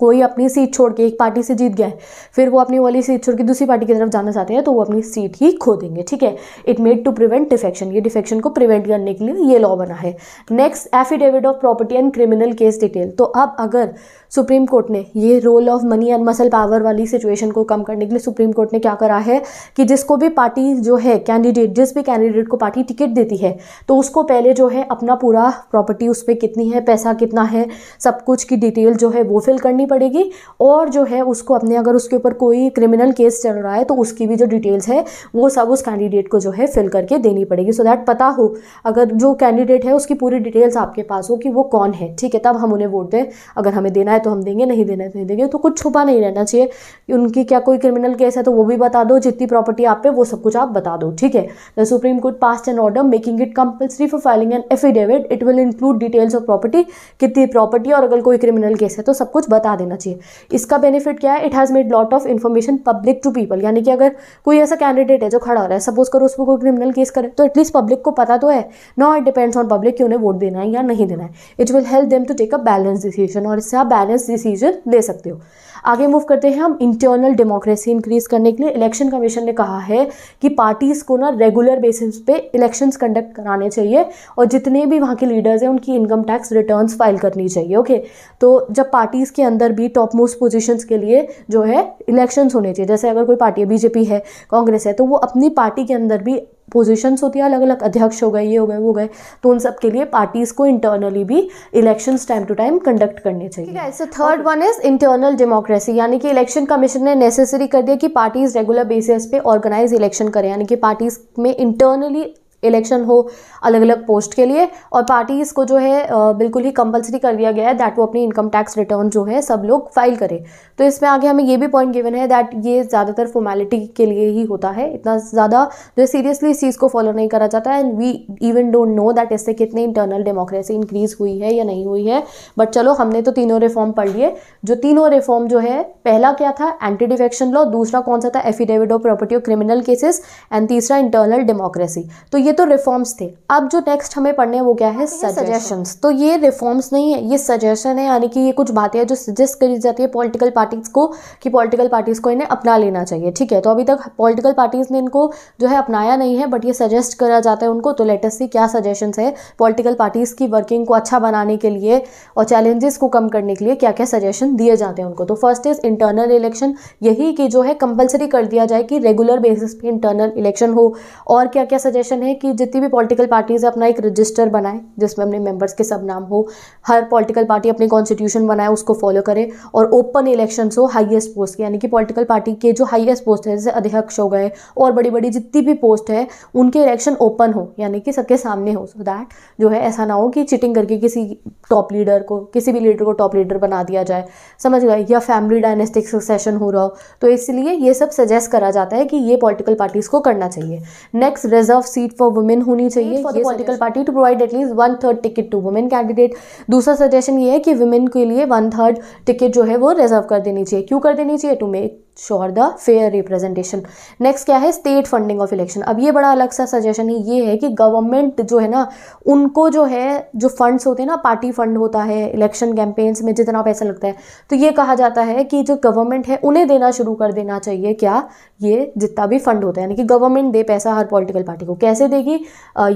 कोई अपनी सीट छोड़ के एक पार्टी से जीत गया है फिर वो अपनी वाली सीट छोड़ के दूसरी पार्टी की तरफ जाना चाहते हैं तो वो अपनी सीट ही खो देंगे ठीक है it made to prevent defection ये डिफेक्शन को प्रिवेंट करने के लिए ये लॉ बना है next affidavit of property and criminal case detail तो अब अगर सुप्रीम कोर्ट ने ये role of money and muscle power वाली सिचुएशन को कम करने के लिए सुप्रीम कोर्ट ने क्या करा है कि जिसको भी पार्टी जो है कैंडिडेट जिस भी कैंडिडेट को पार्टी टिकट देती है तो उसको पहले जो है अपना पूरा प्रॉपर्टी उस पर कितनी है पैसा कितना है सब कुछ की डिटेल जो है वो फिल करनी पड़ेगी और जो है उसको अपने अगर उसके ऊपर कोई क्रिमिनल केस चल रहा है तो उसकी भी जो डिटेल्स है वो सब उस कैंडिडेट को जो है फिल करके देनी पड़ेगी सो so दैट पता हो अगर जो कैंडिडेट है उसकी पूरी डिटेल्स आपके पास हो कि वो कौन है ठीक है तब हम उन्हें वोट दें अगर हमें देना है तो हम देंगे नहीं देना है तो नहीं देंगे तो कुछ छुपा नहीं रहना चाहिए उनकी क्या कोई क्रिमिनल केस है तो वो भी बता दो जितनी प्रॉपर्टी आप पे वो सब कुछ आप बता दो ठीक है the Supreme Court pass an order making it compulsory for filing an affidavit it will include details of property कितनी प्रॉपर्टी और अगर कोई क्रिमिनल केस है तो सब कुछ बता देना चाहिए इसका बेनिफिट क्या है it has made lot of information public to people यानी कि अगर कोई ऐसा कैंडिडेट है जो खड़ा हो रहा है सपोज करो उसमें कोई क्रिमिनल केस करे तो एटलीस्ट पब्लिक को पता तो है नॉ इट डिपेंड्स ऑन पब्लिक कि उन्हें वोट देना है या नहीं देना है it will help them to take a balance decision और इससे आप बैलेंस डिसीजन ले सकते हो आगे मूव करते हैं हम इंटरनल डेमोक्रेसी इंक्रीज करने के लिए इलेक्शन कमीशन ने कहा है कि पार्टीज़ को ना रेगुलर बेसिस पे इलेक्शंस कंडक्ट कराने चाहिए और जितने भी वहाँ के लीडर्स हैं उनकी इनकम टैक्स रिटर्न्स फाइल करनी चाहिए ओके तो जब पार्टीज़ के अंदर भी टॉप मोस्ट पोजिशंस के लिए जो है इलेक्शंस होने चाहिए जैसे अगर कोई पार्टी बीजेपी है कांग्रेस है तो वो अपनी पार्टी के अंदर भी पोजीशंस होती हैं अलग अलग अध्यक्ष हो गए ये हो गए वो गए तो उन सब के लिए पार्टीज़ को इंटरनली भी elections time to time conduct करने चाहिए ऐसे third one is internal democracy यानी कि इलेक्शन कमीशन ने नेसेसरी कर दिया कि पार्टीज़ रेगुलर बेसिस पे ऑर्गेनाइज इलेक्शन करें यानी कि पार्टीज़ में इंटरनली इलेक्शन हो अलग अलग पोस्ट के लिए और पार्टीज़ को जो है बिल्कुल ही कंपलसरी कर दिया गया है दैट वो अपनी इनकम टैक्स रिटर्न जो है सब लोग फाइल करें तो इसमें आगे हमें ये भी पॉइंट गिवन है दैट ये ज़्यादातर फॉर्मेलिटी के लिए ही होता है इतना ज़्यादा जो सीरियसली इस चीज़ को फॉलो नहीं करा जाता and we even don't know that इससे कितनी इंटरनल डेमोक्रेसी इंक्रीज हुई है या नहीं हुई है बट चलो हमने तो तीनों रिफॉर्म पढ़ लिए जो तीनों रिफॉर्म जो है पहला क्या था एंटी डिफेक्शन लॉ दूसरा कौन सा था affidavit of property of criminal cases and तीसरा इंटरनल डेमोक्रेसी तो ये ये तो रिफॉर्म्स थे अब जो नेक्स्ट हमें पढ़ने हैं वो क्या है सजेशन हाँ, तो ये रिफॉर्म्स तो नहीं है ये सजेशन है यानी कि ये कुछ बातें हैं जो सजेस्ट करी जाती है पॉलिटिकल पार्टीज को कि पॉलिटिकल पार्टीज़ को इन्हें अपना लेना चाहिए ठीक है तो अभी तक पॉलिटिकल पार्टीज़ ने इनको जो है अपनाया नहीं है बट ये सजेस्ट करा जाता है उनको तो लेटेस्ट क्या सजेशन है पॉलिटिकल पार्टीज़ की वर्किंग को अच्छा बनाने के लिए और चैलेंजेस को कम करने के लिए क्या क्या सजेशन दिए जाते हैं उनको तो फर्स्ट इज़ इंटरनल इलेक्शन यही कि जो है कंपलसरी कर दिया जाए कि रेगुलर बेसिस पे इंटरनल इलेक्शन हो और क्या क्या सजेशन है कि जितनी भी पॉलिटिकल पार्टीज़ है अपना एक रजिस्टर बनाए जिसमें अपने मेंबर्स के सब नाम हो हर पॉलिटिकल पार्टी अपने कॉन्स्टिट्यूशन बनाए उसको फॉलो करे और ओपन इलेक्शंस हो हाईएस्ट पोस्ट के यानी कि पॉलिटिकल पार्टी के जो हाईएस्ट पोस्ट है जैसे अध्यक्ष हो गए और बड़ी बड़ी जितनी भी पोस्ट है उनके इलेक्शन ओपन हो यानी कि सबके सामने हो सो दैट जो है ऐसा ना हो कि चिटिंग करके किसी टॉप लीडर को किसी भी लीडर को टॉप लीडर बना दिया जाए समझ गए या फैमिली डायनेस्टिक सक्सेशन हो रहा हो तो इसलिए ये सब सजेस्ट करा जाता है कि ये पॉलिटिकल पार्टीज़ को करना चाहिए next reserve seat for women होनी चाहिए for political party to provide at least one third ticket to women candidate दूसरा सजेशन ये है कि वुमेन के लिए वन थर्ड टिकट जो है वो रिजर्व कर देनी चाहिए क्यों कर देनी चाहिए to make sure the fair representation next क्या है स्टेट फंडिंग ऑफ इलेक्शन अब ये बड़ा अलग सा सजेशन है ये है कि गवर्नमेंट जो है ना उनको जो है जो फंड्स होते हैं ना पार्टी फंड होता है इलेक्शन कैंपेन्स में जितना पैसा लगता है तो ये कहा जाता है कि जो गवर्नमेंट है उन्हें देना शुरू कर देना चाहिए क्या ये जितना भी फंड होता है यानी कि गवर्नमेंट दे पैसा हर पॉलिटिकल पार्टी को कैसे देगी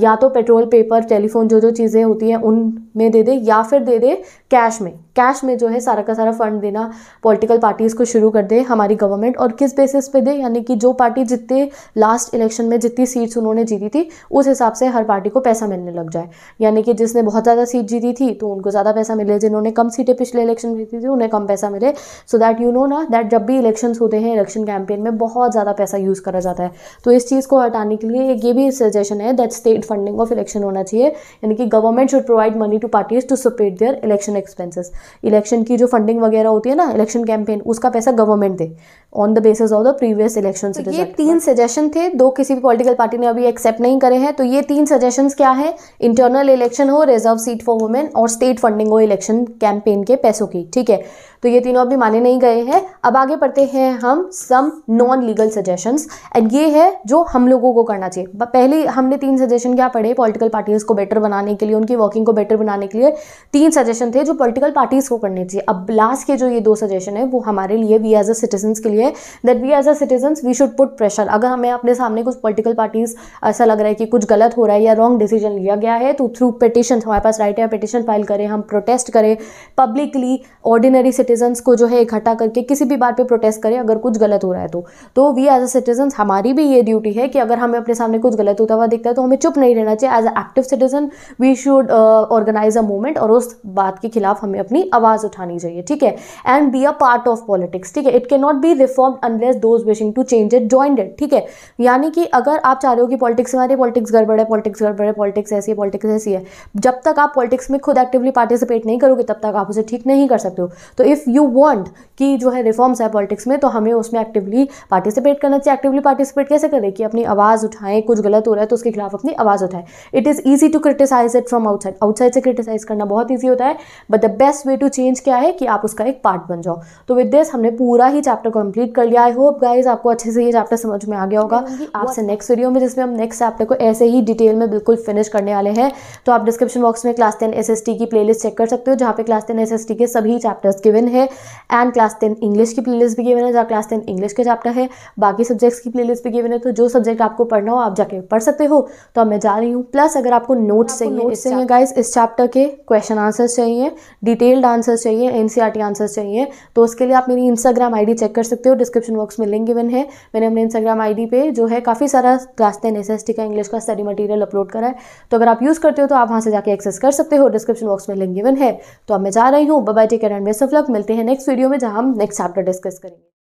या तो पेट्रोल पेपर टेलीफोन जो जो चीज़ें होती हैं उनमें दे दे या फिर दे दे कैश में कैश में जो है सारा का सारा फंड देना पॉलिटिकल पार्टीज़ को शुरू कर दे हमारी गवर्नमेंट और किस बेसिस पे दे यानी कि जो पार्टी जितने लास्ट इलेक्शन में जितनी सीट्स उन्होंने जीती थी उस हिसाब से हर पार्टी को पैसा मिलने लग जाए यानी कि जिसने बहुत ज़्यादा सीट जीती थी तो उनको ज़्यादा पैसा मिले जिन्होंने कम सीटें पिछले इलेक्शन जीती थी उन्हें कम पैसा मिले सो दैट यू नो ना दैट जब भी इलेक्शन होते हैं इलेक्शन कैंपेन में बहुत ज़्यादा पैसा यूज़ करा जाता है तो इस चीज़ को हटाने के लिए एक ये भी सजेशन है that state funding of election होना चाहिए यानी कि government should provide money to parties to support their election expenses election की जो फंडिंग वगैरह होती है ना इलेक्शन कैंपेन उसका पैसा गवर्नमेंट दे on the basis of the previous election तो ये तीन सजेशन थे दो किसी भी पॉलिटिकल पार्टी ने अभी एक्सेप्ट नहीं करे हैं तो ये तीन सजेशन क्या है इंटरनल इलेक्शन हो रिजर्व सीट फॉर वुमेन और स्टेट फंडिंग हो इलेक्शन कैंपेन के पैसों की ठीक है तो ये तीनों अभी माने नहीं गए हैं अब आगे पढ़ते हैं हम some non legal suggestions and ये है जो हम लोगों को करना चाहिए पहले हमने तीन सजेशन क्या पढ़े पॉलिटिकल पार्टीज़ को बेटर बनाने के लिए उनकी वर्किंग को बेटर बनाने के लिए तीन सजेशन थे जो पॉलिटिकल पार्टीज़ को करने चाहिए अब लास्ट के जो ये दो सजेशन है वो हमारे लिए वी एज अ सिटीजन्स के लिए that we as a citizens we should put pressure अगर हमें अपने सामने कुछ पोलिटिकल पार्टीज़ ऐसा लग रहा है कि कुछ गलत हो रहा है या रॉन्ग डिसीजन लिया गया है तो थ्रू पिटिशन हमारे पास राइट है पिटिशन फाइल करें हम प्रोटेस्ट करें पब्लिकली ऑर्डिनरी सिटीजन सिटीजन्स को जो है इकट्ठा करके किसी भी बात पे प्रोटेस्ट करें अगर कुछ गलत हो रहा है तो तो वी एज अ सिटीजन्स हमारी भी ये ड्यूटी है कि अगर हमें अपने सामने कुछ गलत होता हुआ दिखता है तो हमें चुप नहीं रहना चाहिए as a active citizen we should organize a movement और उस बात के खिलाफ हमें अपनी आवाज़ उठानी चाहिए ठीक है and be a part of politics ठीक है it can not be reform unless those wishing to change it join it ठीक है यानी कि अगर आप चाह रहे हो कि पॉलिटिक्स हमारे पॉलिटिक्स गड़बड़ है पॉलिटिक्स गड़बड़ है पॉलिटिक्स ऐसी है पॉलिटिक्स ऐसी है जब तक आप पॉलिटिक्स में खुद एक्टिवली पार्टिसिपेट नहीं करोगे तब तक आप उसे ठीक नहीं कर सकते हो तो इफ़ इफ़ यू वॉन्ट कि जो है रिफॉर्म्स है पॉलिटिक्स में तो हमें उसमें एक्टिवली पार्टिसिपेट करना चाहिए एक्टिवली पार्टिसिपेट कैसे करें कि अपनी आवाज़ उठाएं कुछ गलत हो रहा है तो उसके खिलाफ अपनी आवाज़ उठाएं it is easy to criticize it from outside outside से क्रिटिसाइज करना बहुत ईजी होता है but the best way to change क्या है कि आप उसका एक पार्ट बन जाओ तो विद दिस हमने पूरा ही चैप्टर कंप्लीट कर लिया आई होप गाइज आपको अच्छे से ये चैप्टर समझ में आ गया होगा आपसे नेक्स्ट वीडियो में जिसमें हम नेक्स्ट चैप्टर को ऐसे ही डिटेल में बिल्कुल फिनिश करने वाले हैं तो आप डिस्क्रिप्शन बॉक्स में क्लास टेन एस की प्लेलिस्ट चेक कर सकते हो जहाँ पे क्लास टेन एस के सभी चैप्टर्स गिवन गिवन है एंड क्लास टेन इंग्लिश की प्लेलिस्ट भी गिवन है जहाँ क्लास टेन इंग्लिश के चैप्टर है बाकी सब्जेक्ट्स की प्लेलिस्ट भी गिवन है तो जो सब्जेक्ट आपको पढ़ना हो आप जाके पढ़ सकते हो तो अब मैं जा रही हूँ प्लस अगर आपको नोट्स चाहिए नोट्स चाहिए गाइज इस चैप्टर के क्वेश्चन आंसर्स चाहिए डिटेल्ड आंसर्स चाहिए एन आंसर्स e चाहिए तो उसके लिए आप मेरी इंस्टाग्राम आई चेक कर सकते हो डिस्क्रिप्शन बॉक्स में लिंक गिवन है मैंने अपने इंस्टाग्राम आई पे जो है काफ़ी सारा क्लास टेन एस का इंग्लिश का स्टडी मटीरियल अपलोड करा है तो अगर आप यूज़ करते हो तो आप वहाँ से जाके एक्सेस कर सकते हो डिस्क्रिप्शन बॉक्स में लिंक गिवन है तो अब मैं जा रही हूँ bye take and best of luck मिलते हैं नेक्स्ट वीडियो में जहाँ हम नेक्स्ट चैप्टर डिस्कस करेंगे